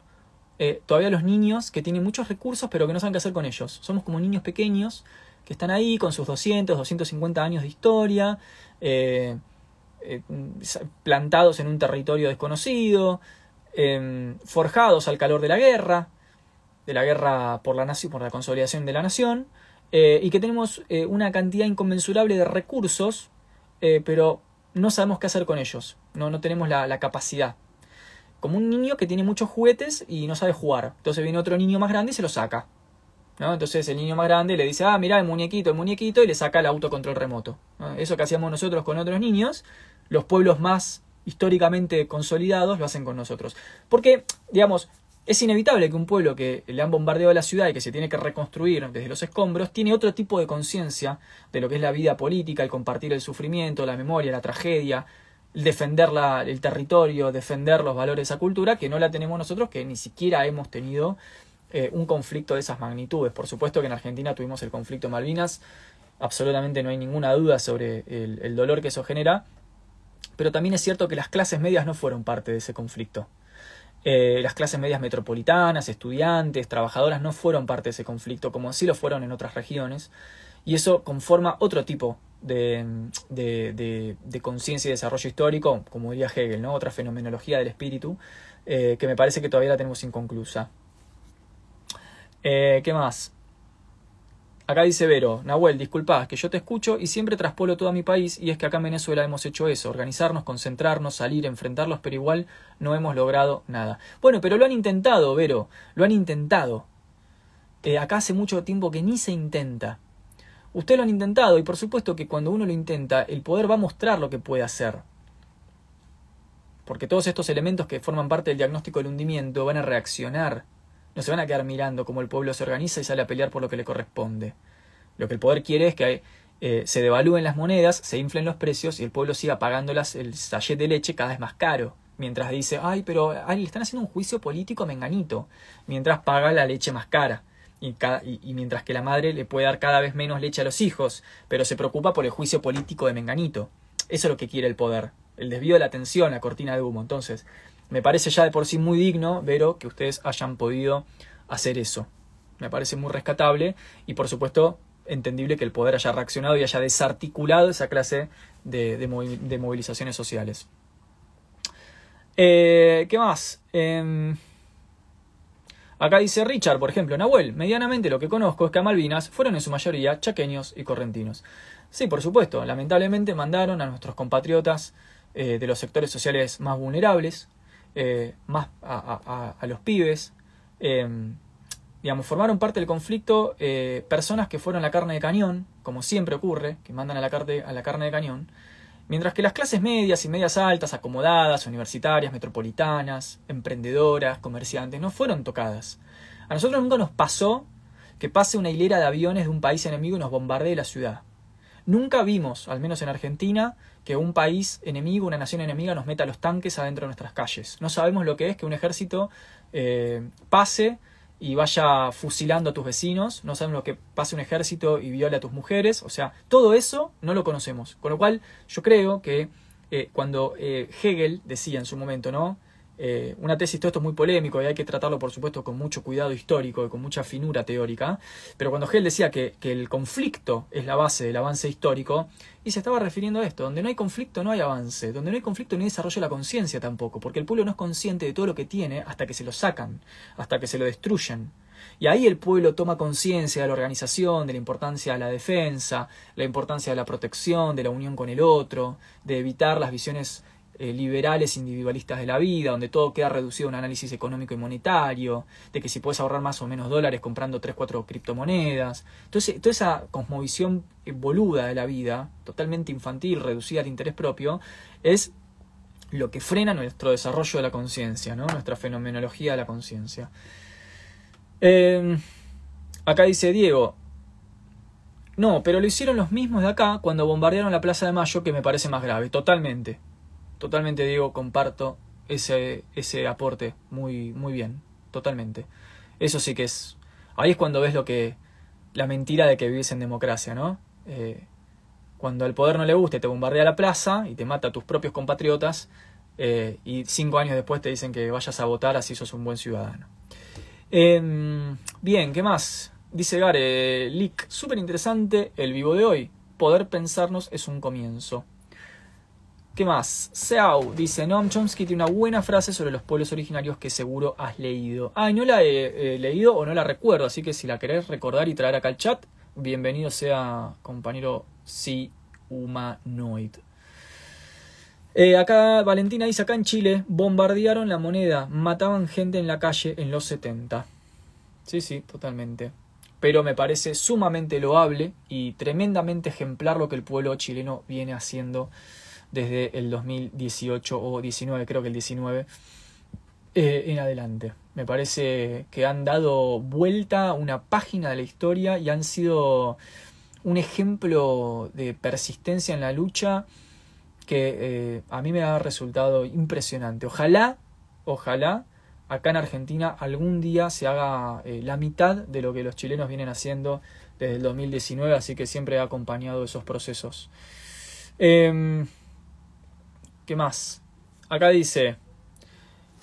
eh, todavía los niños que tienen muchos recursos, pero que no saben qué hacer con ellos. Somos como niños pequeños que están ahí con sus 200, 250 años de historia, eh, eh, plantados en un territorio desconocido, em, forjados al calor de la guerra, de la guerra por la, nación por la consolidación de la nación, eh, y que tenemos eh, una cantidad inconmensurable de recursos, eh, pero no sabemos qué hacer con ellos, no, no tenemos la, capacidad. Como un niño que tiene muchos juguetes y no sabe jugar, entonces viene otro niño más grande y se lo saca. ¿no? Entonces el niño más grande le dice, ah, mira el muñequito, el muñequito, y le saca el autocontrol remoto. Eso que hacíamos nosotros con otros niños, los pueblos más históricamente consolidados lo hacen con nosotros. Porque, digamos, es inevitable que un pueblo que le han bombardeado la ciudad y que se tiene que reconstruir desde los escombros tiene otro tipo de conciencia de lo que es la vida política, el compartir el sufrimiento, la memoria, la tragedia, el defender el territorio, defender los valores de esa cultura, que no la tenemos nosotros, que ni siquiera hemos tenido eh, un conflicto de esas magnitudes. Por supuesto que en Argentina tuvimos el conflicto Malvinas, absolutamente no hay ninguna duda sobre el dolor que eso genera, pero también es cierto que las clases medias no fueron parte de ese conflicto. Eh, las clases medias metropolitanas, estudiantes, trabajadoras no fueron parte de ese conflicto, como sí lo fueron en otras regiones, y eso conforma otro tipo de, conciencia y desarrollo histórico, como diría Hegel, ¿no? otra fenomenología del espíritu, eh, que me parece que todavía la tenemos inconclusa. Eh, ¿Qué más? Acá dice Vero, Nahuel, disculpas, que yo te escucho y siempre traspolo todo a mi país y es que acá en Venezuela hemos hecho eso, organizarnos, concentrarnos, salir, enfrentarlos, pero igual no hemos logrado nada. Bueno, pero lo han intentado, Vero, lo han intentado. Eh, acá hace mucho tiempo que ni se intenta. Usted lo han intentado y por supuesto que cuando uno lo intenta, el poder va a mostrar lo que puede hacer. Porque todos estos elementos que forman parte del diagnóstico del hundimiento van a reaccionar no se van a quedar mirando cómo el pueblo se organiza y sale a pelear por lo que le corresponde. Lo que el poder quiere es que eh, se devalúen las monedas, se inflen los precios y el pueblo siga pagándolas el sachet de leche cada vez más caro. Mientras dice, ay, pero ahí le están haciendo un juicio político a Menganito. Mientras paga la leche más cara. y, mientras que la madre le puede dar cada vez menos leche a los hijos, pero se preocupa por el juicio político de Menganito. Eso es lo que quiere el poder. El desvío de la atención, la cortina de humo. Entonces, me parece ya de por sí muy digno, Vero, que ustedes hayan podido hacer eso. Me parece muy rescatable y por supuesto entendible que el poder haya reaccionado y haya desarticulado esa clase de, movilizaciones sociales. Eh, ¿Qué más? Em, acá dice Richard, por ejemplo, Nahuel, medianamente lo que conozco es que a Malvinas fueron en su mayoría chaqueños y correntinos. Sí, por supuesto, lamentablemente mandaron a nuestros compatriotas eh, de los sectores sociales más vulnerables, eh, más a, los pibes. Em, digamos, formaron parte del conflicto eh, personas que fueron la carne de cañón, como siempre ocurre, que mandan a la, carne, a la carne de cañón, mientras que las clases medias y medias altas, acomodadas, universitarias, metropolitanas, emprendedoras, comerciantes, no fueron tocadas. A nosotros nunca nos pasó que pase una hilera de aviones de un país enemigo y nos bombardee la ciudad. Nunca vimos, al menos en Argentina, que un país enemigo, una nación enemiga nos meta los tanques adentro de nuestras calles. No sabemos lo que es que un ejército eh, pase y vaya fusilando a tus vecinos, no sabemos lo que pase un ejército y viole a tus mujeres, o sea, todo eso no lo conocemos. Con lo cual, yo creo que eh, cuando eh, Hegel decía en su momento, ¿no? Eh, una tesis, todo esto es muy polémico y hay que tratarlo, por supuesto, con mucho cuidado histórico y con mucha finura teórica. Pero cuando Hegel decía que, que el conflicto es la base del avance histórico, y se estaba refiriendo a esto: donde no hay conflicto no hay avance, donde no hay conflicto no hay desarrollo de la conciencia tampoco, porque el pueblo no es consciente de todo lo que tiene hasta que se lo sacan, hasta que se lo destruyen. Y ahí el pueblo toma conciencia de la organización, de la importancia de la defensa, la importancia de la protección, de la unión con el otro, de evitar las visiones eh, liberales individualistas de la vida, donde todo queda reducido a un análisis económico y monetario, de que si puedes ahorrar más o menos dólares comprando 3, 4 criptomonedas. Entonces, toda esa cosmovisión eh, boluda de la vida, totalmente infantil, reducida al interés propio, es lo que frena nuestro desarrollo de la conciencia, nuestra fenomenología de la conciencia. Em, acá dice Diego, no, pero lo hicieron los mismos de acá cuando bombardearon la Plaza de Mayo, que me parece más grave, totalmente. Totalmente, Diego, comparto ese, ese aporte muy, muy bien, totalmente. Eso sí que es... Ahí es cuando ves lo que... La mentira de que vives en democracia, ¿no? Eh, cuando al poder no le guste, te bombardea la plaza y te mata a tus propios compatriotas eh, y cinco años después te dicen que vayas a votar así sos un buen ciudadano. Em, bien, ¿qué más? Dice Gare, eh, Lick, súper interesante el vivo de hoy. Poder pensarnos es un comienzo. ¿Qué más? Seau dice, Noam Chomsky tiene una buena frase sobre los pueblos originarios que seguro has leído. Ay, no la he eh, leído o no la recuerdo, así que si la querés recordar y traer acá al chat, bienvenido sea compañero si humanoid. Eh, acá Valentina dice, acá en Chile bombardearon la moneda, mataban gente en la calle en los 70. Sí, sí, totalmente. Pero me parece sumamente loable y tremendamente ejemplar lo que el pueblo chileno viene haciendo desde el 2018 o 19, creo que el 19, eh, en adelante. Me parece que han dado vuelta una página de la historia y han sido un ejemplo de persistencia en la lucha que eh, a mí me ha resultado impresionante. Ojalá, ojalá acá en Argentina algún día se haga eh, la mitad de lo que los chilenos vienen haciendo desde el 2019, así que siempre he acompañado esos procesos. Em, ¿Qué más? Acá dice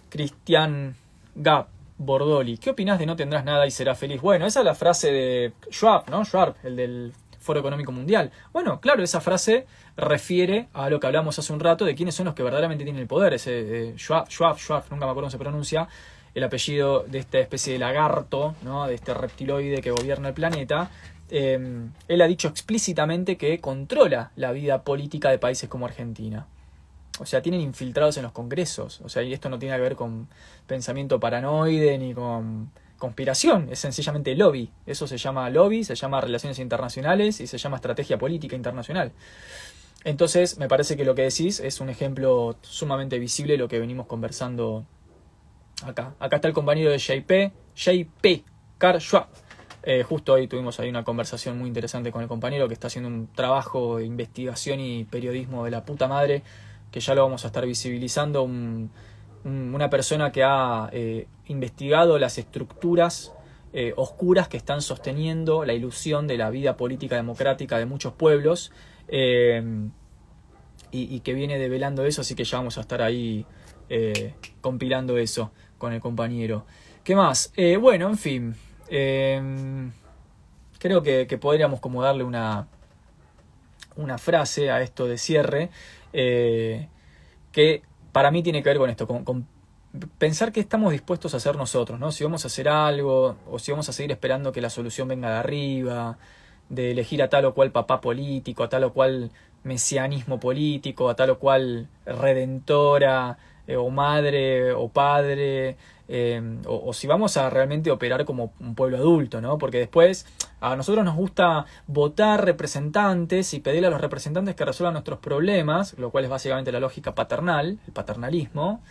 Cristian Gap Bordoli. ¿Qué opinas de no tendrás nada y serás feliz? Bueno, esa es la frase de Schwab, ¿no? Schwab, el del Foro Económico Mundial. Bueno, claro, esa frase refiere a lo que hablamos hace un rato de quiénes son los que verdaderamente tienen el poder. Ese eh, Schwab, Schwab, Schwab, nunca me acuerdo cómo se pronuncia, el apellido de esta especie de lagarto, ¿no? de este reptiloide que gobierna el planeta. Em, él ha dicho explícitamente que controla la vida política de países como Argentina o sea, tienen infiltrados en los congresos. O sea, y esto no tiene que ver con pensamiento paranoide ni con conspiración, es sencillamente lobby. Eso se llama lobby, se llama relaciones internacionales y se llama estrategia política internacional. Entonces, me parece que lo que decís es un ejemplo sumamente visible de lo que venimos conversando acá. Acá está el compañero de JP, JP, P. Schwab. Eh, justo hoy tuvimos ahí una conversación muy interesante con el compañero que está haciendo un trabajo de investigación y periodismo de la puta madre que ya lo vamos a estar visibilizando, una persona que ha eh, investigado las estructuras eh, oscuras que están sosteniendo la ilusión de la vida política democrática de muchos pueblos eh, y, que viene develando eso, así que ya vamos a estar ahí compilando eso con el compañero. ¿Qué más? bueno, en fin. creo que, podríamos como darle una, una frase a esto de cierre. Eh, que para mí tiene que ver con esto, con, pensar qué estamos dispuestos a hacer nosotros, ¿no? Si vamos a hacer algo o si vamos a seguir esperando que la solución venga de arriba, de elegir a tal o cual papá político, a tal o cual mesianismo político, a tal o cual redentora eh, o madre o padre, em, o, si vamos a realmente operar como un pueblo adulto, ¿no? Porque después a nosotros nos gusta votar representantes y pedirle a los representantes que resuelvan nuestros problemas, lo cual es básicamente la lógica paternal, el paternalismo.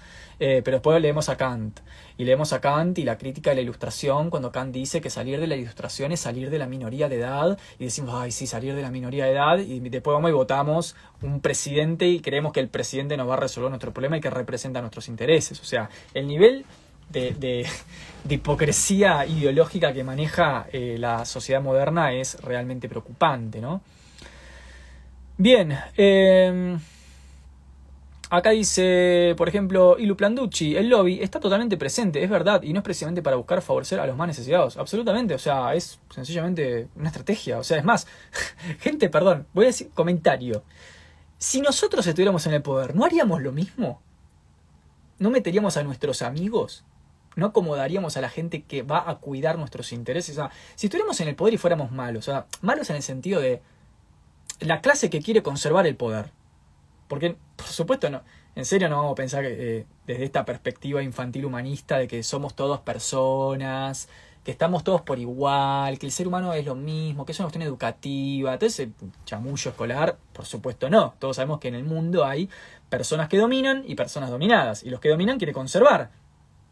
Eh, pero después leemos a Kant. Y leemos a Kant y la crítica de la ilustración, cuando Kant dice que salir de la ilustración es salir de la minoría de edad. Y decimos, ay, sí, salir de la minoría de edad. Y después vamos y votamos un presidente y creemos que el presidente nos va a resolver nuestro problema y que representa nuestros intereses. O sea, el nivel de, hipocresía ideológica que maneja eh, la sociedad moderna es realmente preocupante, ¿no? Bien, em, Acá dice, por ejemplo, Iluplanducci, el lobby está totalmente presente, es verdad, y no es precisamente para buscar favorecer a los más necesitados. Absolutamente, o sea, es sencillamente una estrategia. O sea, es más, gente, perdón, voy a decir comentario. Si nosotros estuviéramos en el poder, ¿no haríamos lo mismo? ¿No meteríamos a nuestros amigos? ¿No acomodaríamos a la gente que va a cuidar nuestros intereses? O sea, si estuviéramos en el poder y fuéramos malos, o sea, malos en el sentido de la clase que quiere conservar el poder porque, por supuesto, no. En serio no vamos a pensar que, eh, desde esta perspectiva infantil humanista de que somos todos personas, que estamos todos por igual, que el ser humano es lo mismo, que es una cuestión educativa, ese chamullo escolar, por supuesto no. Todos sabemos que en el mundo hay personas que dominan y personas dominadas, y los que dominan quieren conservar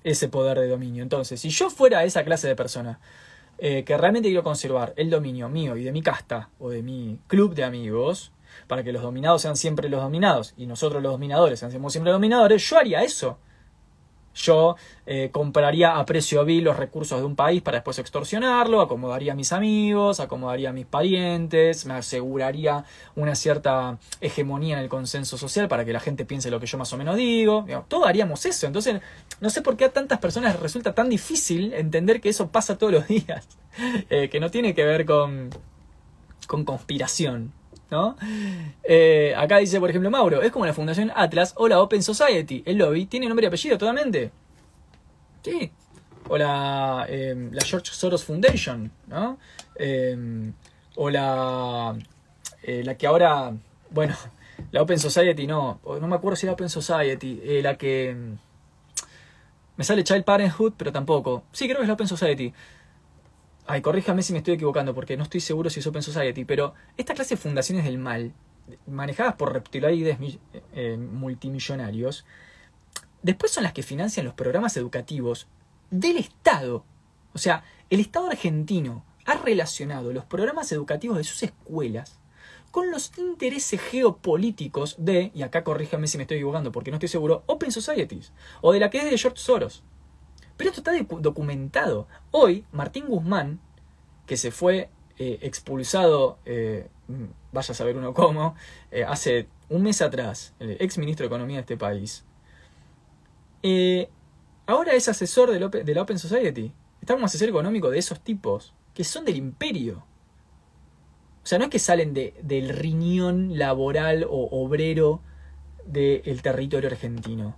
ese poder de dominio. Entonces, si yo fuera esa clase de persona eh, que realmente quiero conservar el dominio mío y de mi casta o de mi club de amigos, para que los dominados sean siempre los dominados y nosotros los dominadores seamos siempre dominadores, yo haría eso. Yo eh, compraría a precio vil los recursos de un país para después extorsionarlo, acomodaría a mis amigos, acomodaría a mis parientes, me aseguraría una cierta hegemonía en el consenso social para que la gente piense lo que yo más o menos digo. todo haríamos eso. Entonces, no sé por qué a tantas personas resulta tan difícil entender que eso pasa todos los días, eh, que no tiene que ver con, con conspiración. ¿no? Eh, acá dice, por ejemplo, Mauro, es como la Fundación Atlas o la Open Society. El lobby tiene nombre y apellido totalmente. Sí. O la, eh, la George Soros Foundation, ¿no? Eh, o la, la que ahora, bueno, la Open Society no, no me acuerdo si era Open Society, la que... Mm, me sale Child Parenthood, pero tampoco. Sí, creo que es la Open Society. Ay, corríjame si me estoy equivocando, porque no estoy seguro si es Open Society, pero esta clase de fundaciones del mal, manejadas por reptiloides eh, multimillonarios, después son las que financian los programas educativos del Estado. O sea, el Estado argentino ha relacionado los programas educativos de sus escuelas con los intereses geopolíticos de, y acá corríjame si me estoy equivocando porque no estoy seguro, Open Societies, o de la que es de George Soros. Pero esto está documentado. Hoy, Martín Guzmán, que se fue eh, expulsado, eh, mm, vaya a saber uno cómo, eh, hace un mes atrás, el ex ministro de Economía de este país, ahora es asesor de la, Open, Society. Está como asesor económico de esos tipos, que son del imperio. O sea, no es que salen del riñón laboral o obrero del territorio argentino.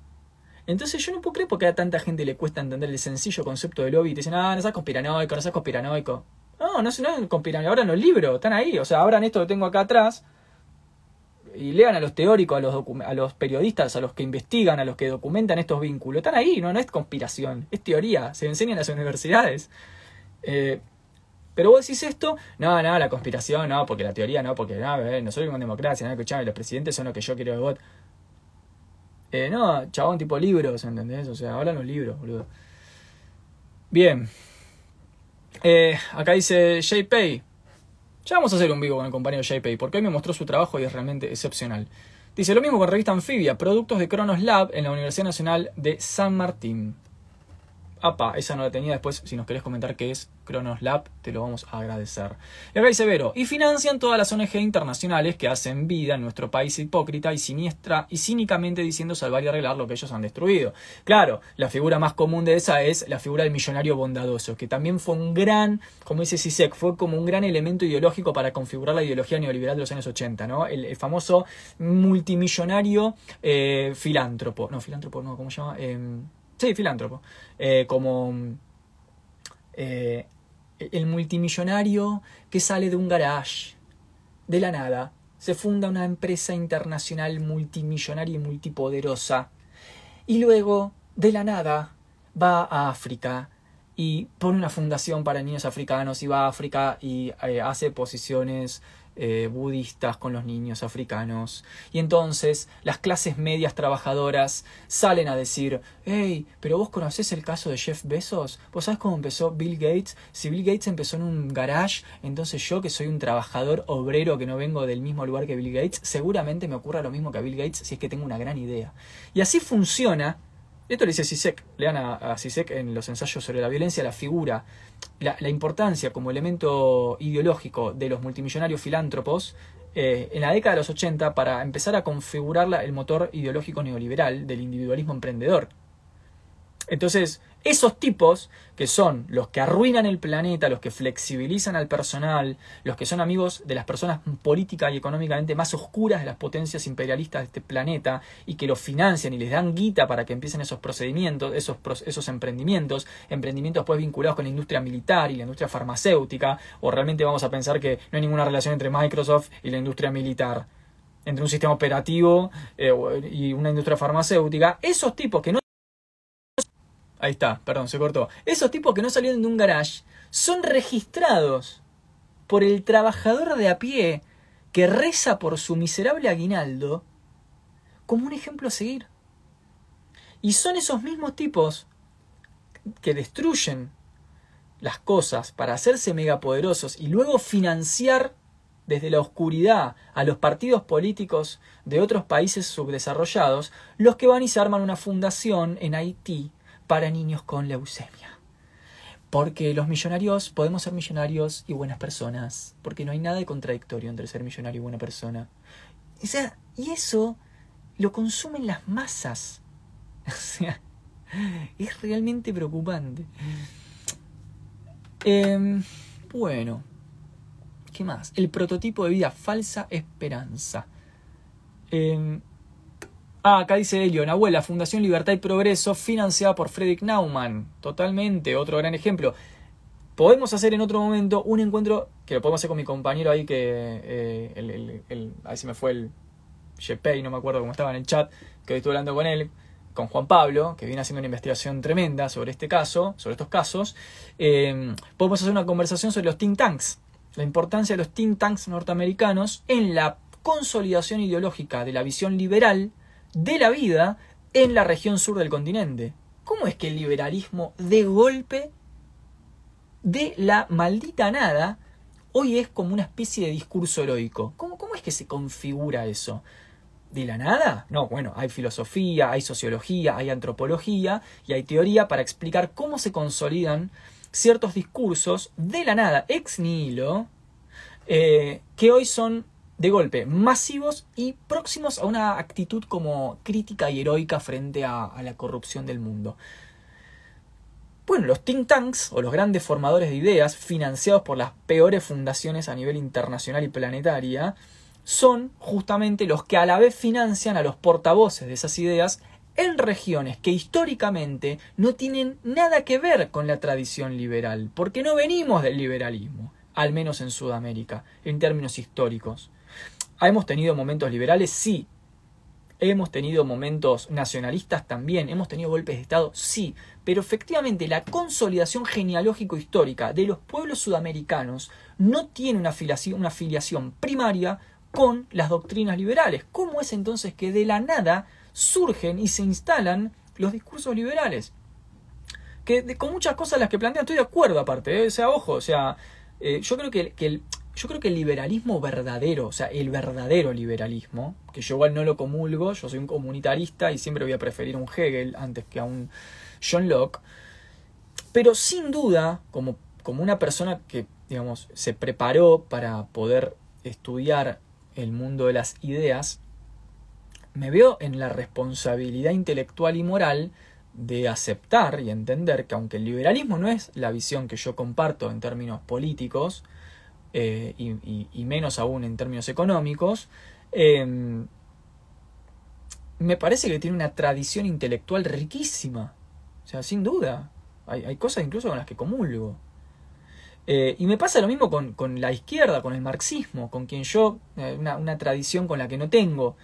Entonces yo no puedo creer por qué a tanta gente le cuesta entender el sencillo concepto del lobby y te dicen, ah, no es conspiranoico, no seas conspiranoico. No, no es conspiranoico, ahora los libros, están ahí. O sea, abran esto que tengo acá atrás y lean a los teóricos, a los, a los periodistas, a los que investigan, a los que documentan estos vínculos. Están ahí, no, no es conspiración, es teoría, se enseña en las universidades. Eh, pero vos decís esto, no, no, la conspiración, no, porque la teoría, no, porque no, no no vivimos en democracia, no, escuchame, los presidentes son los que yo quiero de vos. Eh, no, chabón, tipo libros, ¿entendés? O sea, hablan los libros, boludo. Bien. Eh, acá dice JPay. Ya vamos a hacer un vivo con el compañero JPay, porque hoy me mostró su trabajo y es realmente excepcional. Dice lo mismo con Revista Anfibia, productos de Cronos Lab en la Universidad Nacional de San Martín. Apa, esa no la tenía. Después, si nos querés comentar qué es Lab, te lo vamos a agradecer. El rey Severo, y financian todas las ONG internacionales que hacen vida en nuestro país hipócrita y siniestra y cínicamente diciendo salvar y arreglar lo que ellos han destruido. Claro, la figura más común de esa es la figura del millonario bondadoso, que también fue un gran, como dice Sisek, fue como un gran elemento ideológico para configurar la ideología neoliberal de los años 80, ¿no? El, famoso multimillonario eh, filántropo. No, filántropo no, ¿cómo se llama? Eh, Sí, filántropo. Eh, como eh, el multimillonario que sale de un garage, de la nada, se funda una empresa internacional multimillonaria y multipoderosa. Y luego, de la nada, va a África y pone una fundación para niños africanos y va a África y eh, hace posiciones eh, budistas, con los niños africanos. Y entonces las clases medias trabajadoras salen a decir, hey, pero vos conocés el caso de Jeff Bezos, vos sabés cómo empezó Bill Gates, si Bill Gates empezó en un garage, entonces yo que soy un trabajador obrero que no vengo del mismo lugar que Bill Gates, seguramente me ocurra lo mismo que a Bill Gates si es que tengo una gran idea. Y así funciona esto le dice Sisek, lean a, Sisek en los ensayos sobre la violencia, la figura, la, importancia como elemento ideológico de los multimillonarios filántropos eh, en la década de los 80 para empezar a configurar el motor ideológico neoliberal del individualismo emprendedor. Entonces, esos tipos, que son los que arruinan el planeta, los que flexibilizan al personal, los que son amigos de las personas política y económicamente más oscuras de las potencias imperialistas de este planeta y que los financian y les dan guita para que empiecen esos procedimientos, esos, esos emprendimientos, emprendimientos pues vinculados con la industria militar y la industria farmacéutica, o realmente vamos a pensar que no hay ninguna relación entre Microsoft y la industria militar entre un sistema operativo eh, y una industria farmacéutica, esos tipos que no Ahí está, perdón, se cortó. Esos tipos que no salieron de un garage son registrados por el trabajador de a pie que reza por su miserable aguinaldo como un ejemplo a seguir. Y son esos mismos tipos que destruyen las cosas para hacerse megapoderosos y luego financiar desde la oscuridad a los partidos políticos de otros países subdesarrollados, los que van y se arman una fundación en Haití para niños con leucemia. Porque los millonarios podemos ser millonarios y buenas personas, porque no hay nada de contradictorio entre ser millonario y buena persona. O sea, y eso lo consumen las masas. O sea, es realmente preocupante. Em, bueno, ¿qué más? El prototipo de vida falsa esperanza. Em, Ah, acá dice una abuela, Fundación Libertad y Progreso, financiada por Frederick Naumann. Totalmente, otro gran ejemplo. Podemos hacer en otro momento un encuentro, que lo podemos hacer con mi compañero ahí, que eh, el, ahí se me fue el JP, no me acuerdo cómo estaba en el chat, que hoy estuve hablando con él, con Juan Pablo, que viene haciendo una investigación tremenda sobre este caso, sobre estos casos. Eh, podemos hacer una conversación sobre los think tanks, la importancia de los think tanks norteamericanos en la consolidación ideológica de la visión liberal de la vida en la región sur del continente. ¿Cómo es que el liberalismo de golpe, de la maldita nada, hoy es como una especie de discurso heroico? ¿Cómo, cómo es que se configura eso? ¿De la nada? No, bueno, hay filosofía, hay sociología, hay antropología y hay teoría para explicar cómo se consolidan ciertos discursos de la nada, ex nihilo, eh, que hoy son de golpe, masivos y próximos a una actitud como crítica y heroica frente a, la corrupción del mundo. Bueno, los think tanks o los grandes formadores de ideas, financiados por las peores fundaciones a nivel internacional y planetaria, son justamente los que a la vez financian a los portavoces de esas ideas en regiones que históricamente no tienen nada que ver con la tradición liberal, porque no venimos del liberalismo al menos en Sudamérica, en términos históricos. Hemos tenido momentos liberales, sí. Hemos tenido momentos nacionalistas también, hemos tenido golpes de Estado, sí, pero efectivamente la consolidación genealógico-histórica de los pueblos sudamericanos no tiene una afiliación, primaria con las doctrinas liberales. ¿Cómo es entonces que de la nada surgen y se instalan los discursos liberales? Que con muchas cosas las que plantean estoy de acuerdo aparte, ¿eh? o sea, ojo, o sea, eh, yo creo que, que el, yo creo que el liberalismo verdadero, o sea, el verdadero liberalismo, que yo igual no lo comulgo, yo soy un comunitarista y siempre voy a preferir a un Hegel antes que a un John Locke, pero sin duda, como, como una persona que, digamos, se preparó para poder estudiar el mundo de las ideas, me veo en la responsabilidad intelectual y moral de aceptar y entender que aunque el liberalismo no es la visión que yo comparto en términos políticos, eh, y, menos aún en términos económicos, eh, me parece que tiene una tradición intelectual riquísima. O sea, sin duda. Hay, cosas incluso con las que comulgo. Eh, y me pasa lo mismo con, la izquierda, con el marxismo, con quien yo, una, una tradición con la que no tengo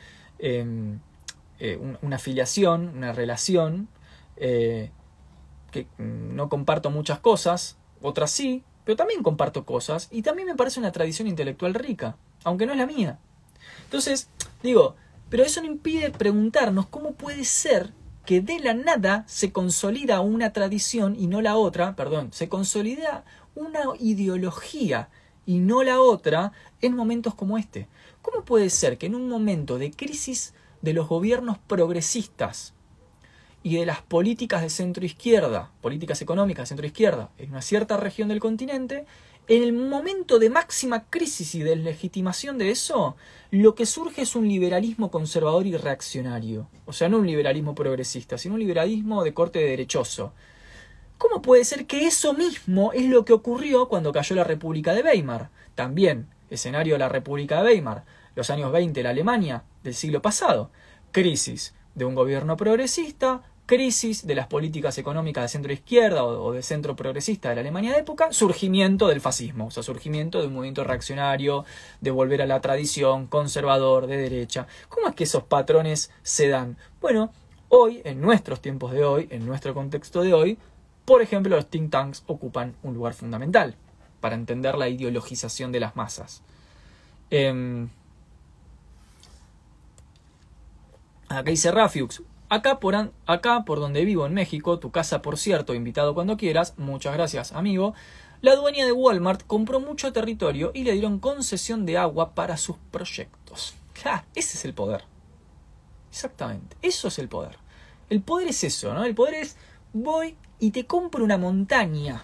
una afiliación, una relación, que mm, no comparto muchas cosas, otras sí, pero también comparto cosas y también me parece una tradición intelectual rica, aunque no es la mía. Entonces, digo, pero eso no impide preguntarnos cómo puede ser que de la nada se consolida una tradición y no la otra, perdón, se consolida una ideología y no la otra en momentos como este. ¿Cómo puede ser que en un momento de crisis de los gobiernos progresistas, y de las políticas de centro izquierda, políticas económicas de centro izquierda, en una cierta región del continente, en el momento de máxima crisis y deslegitimación de eso, lo que surge es un liberalismo conservador y reaccionario. O sea, no un liberalismo progresista, sino un liberalismo de corte derechoso. ¿Cómo puede ser que eso mismo es lo que ocurrió cuando cayó la República de Weimar? También, escenario de la República de Weimar, los años 20, la Alemania del siglo pasado. Crisis, de un gobierno progresista, crisis de las políticas económicas de centro izquierda o, de centro progresista de la Alemania de época, surgimiento del fascismo, o sea, surgimiento de un movimiento reaccionario, de volver a la tradición, conservador, de derecha. ¿Cómo es que esos patrones se dan? Bueno, hoy, en nuestros tiempos de hoy, en nuestro contexto de hoy, por ejemplo, los think tanks ocupan un lugar fundamental para entender la ideologización de las masas. Em, Acá dice Rafiux. Acá por, acá por donde vivo en México, tu casa por cierto, invitado cuando quieras, muchas gracias amigo, la dueña de Walmart compró mucho territorio y le dieron concesión de agua para sus proyectos. Ja ese es el poder. Exactamente, eso es el poder. El poder es eso, ¿no? El poder es voy y te compro una montaña,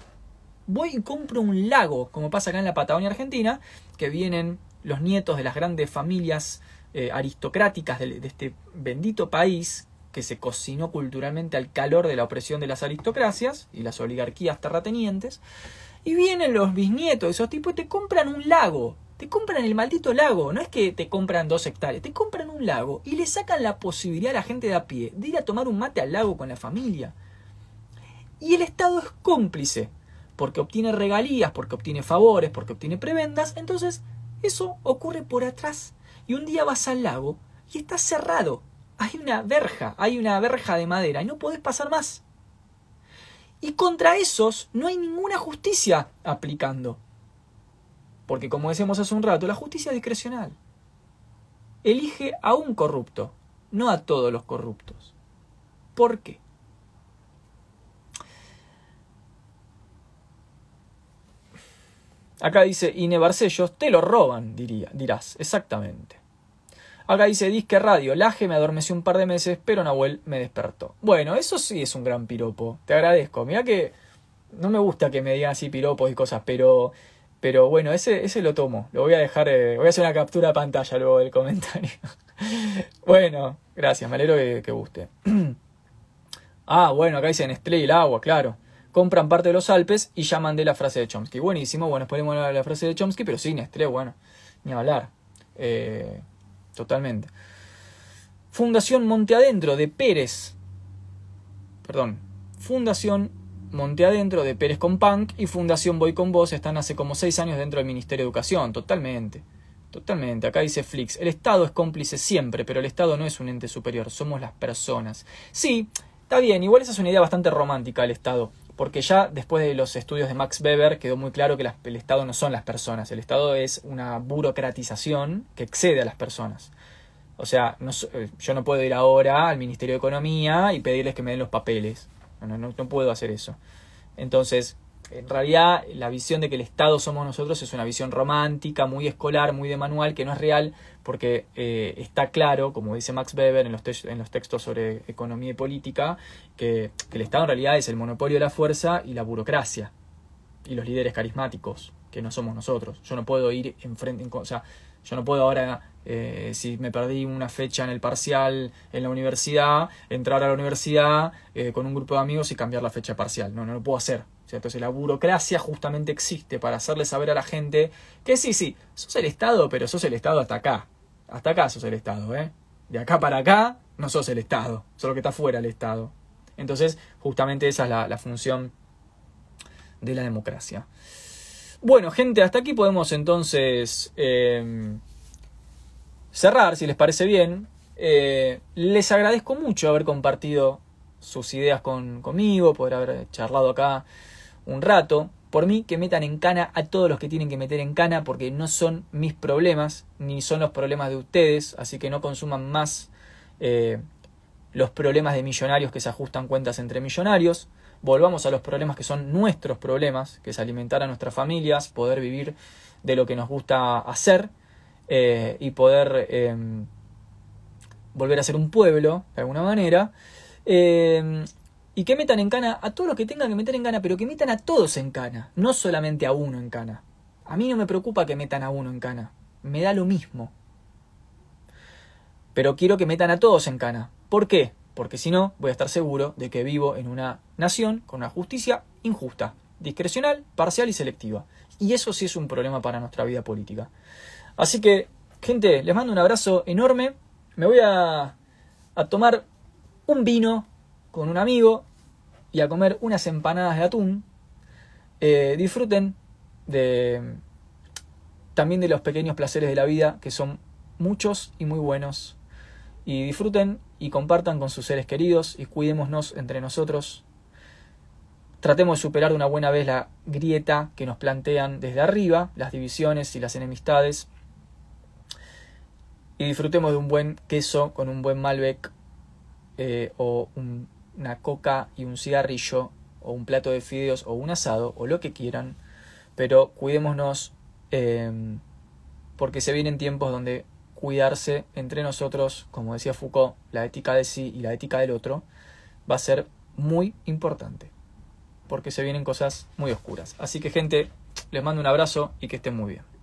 voy y compro un lago, como pasa acá en la Patagonia Argentina, que vienen los nietos de las grandes familias eh, aristocráticas de, este bendito país que se cocinó culturalmente al calor de la opresión de las aristocracias y las oligarquías terratenientes. Y vienen los bisnietos esos tipos y te compran un lago. Te compran el maldito lago. No es que te compran dos hectáreas, te compran un lago y le sacan la posibilidad a la gente de a pie de ir a tomar un mate al lago con la familia. Y el Estado es cómplice, porque obtiene regalías, porque obtiene favores, porque obtiene prebendas. Entonces, eso ocurre por atrás y un día vas al lago y está cerrado. Hay una verja, hay una verja de madera y no podés pasar más. Y contra esos no hay ninguna justicia aplicando. Porque como decíamos hace un rato, la justicia discrecional. Elige a un corrupto, no a todos los corruptos. ¿Por qué? Acá dice, y Barcellos, te lo roban, diría, dirás, exactamente. Acá dice, disque radio, laje, me adormeció un par de meses, pero Nahuel me despertó. Bueno, eso sí es un gran piropo, te agradezco. mira que no me gusta que me digan así piropos y cosas, pero, pero bueno, ese, ese lo tomo. Lo voy a dejar, eh, voy a hacer una captura de pantalla luego del comentario. bueno, gracias, me alegro que, que guste. ah, bueno, acá dice Nestlé y el agua, claro compran parte de los Alpes y ya mandé la frase de Chomsky. Buenísimo, bueno, hablar de la frase de Chomsky, pero sí, estrés... bueno, ni hablar. Eh, totalmente. Fundación Monte Adentro de Pérez. Perdón. Fundación Monte Adentro de Pérez con Punk y Fundación Voy con Vos están hace como seis años dentro del Ministerio de Educación. Totalmente. Totalmente. Acá dice Flix. El Estado es cómplice siempre, pero el Estado no es un ente superior. Somos las personas. Sí, está bien. Igual esa es una idea bastante romántica, el Estado porque ya después de los estudios de Max Weber quedó muy claro que el Estado no son las personas, el Estado es una burocratización que excede a las personas. O sea, eh, yo no puedo ir ahora al Ministerio de Economía y pedirles que me den los papeles. No, no, no puedo hacer eso. Entonces, en realidad la visión de que el Estado somos nosotros es una visión romántica, muy escolar, muy de manual, que no es real porque eh, está claro, como dice Max Weber en los, textos sobre economía y política, que, el Estado en realidad es el monopolio de la fuerza y la burocracia y los líderes carismáticos, que no somos nosotros. Yo no puedo ir enfrente, en, o sea, yo no puedo ahora, eh, si me perdí una fecha en el parcial en la universidad, entrar a la universidad eh, con un grupo de amigos y cambiar la fecha parcial. No, no lo puedo hacer entonces la burocracia justamente existe para hacerle saber a la gente que sí, sí, sos el Estado, pero sos el Estado hasta acá. Hasta acá sos el Estado, ¿eh? De acá para acá no sos el Estado, solo que está fuera el Estado. Entonces, justamente esa es la, función de la democracia. Bueno, gente, hasta aquí podemos entonces em, cerrar, si les parece bien. Eh, les agradezco mucho haber compartido sus ideas con, conmigo, poder haber charlado acá un rato. Por mí, que metan en cana a todos los que tienen que meter en cana, porque no son mis problemas, ni son los problemas de ustedes, así que no consuman más eh, los problemas de millonarios que se ajustan cuentas entre millonarios. Volvamos a los problemas que son nuestros problemas, que es alimentar a nuestras familias, poder vivir de lo que nos gusta hacer eh, y poder em, volver a ser un pueblo, de alguna manera. Em, y que metan en cana a todos los que tengan que meter en cana, pero que metan a todos en cana, no solamente a uno en cana. A mí no me preocupa que metan a uno en cana, me da lo mismo. Pero quiero que metan a todos en cana. ¿Por qué? Porque si no, voy a estar seguro de que vivo en una nación con una justicia injusta, discrecional, parcial y selectiva. Y eso sí es un problema para nuestra vida política. Así que, gente, les mando un abrazo enorme. Me voy a, a tomar un vino con un amigo y a comer unas empanadas de atún. Eh, disfruten de, también de los pequeños placeres de la vida, que son muchos y muy buenos. Y disfruten y compartan con sus seres queridos y cuidémonos entre nosotros. Tratemos de superar una buena vez la grieta que nos plantean desde arriba, las divisiones y las enemistades. Y disfrutemos de un buen queso con un buen Malbec eh, o un una coca y un cigarrillo, o un plato de fideos, o un asado, o lo que quieran, pero cuidémonos em, porque se vienen tiempos donde cuidarse entre nosotros, como decía Foucault, la ética de sí y la ética del otro, va a ser muy importante, porque se vienen cosas muy oscuras. Así que gente, les mando un abrazo y que estén muy bien.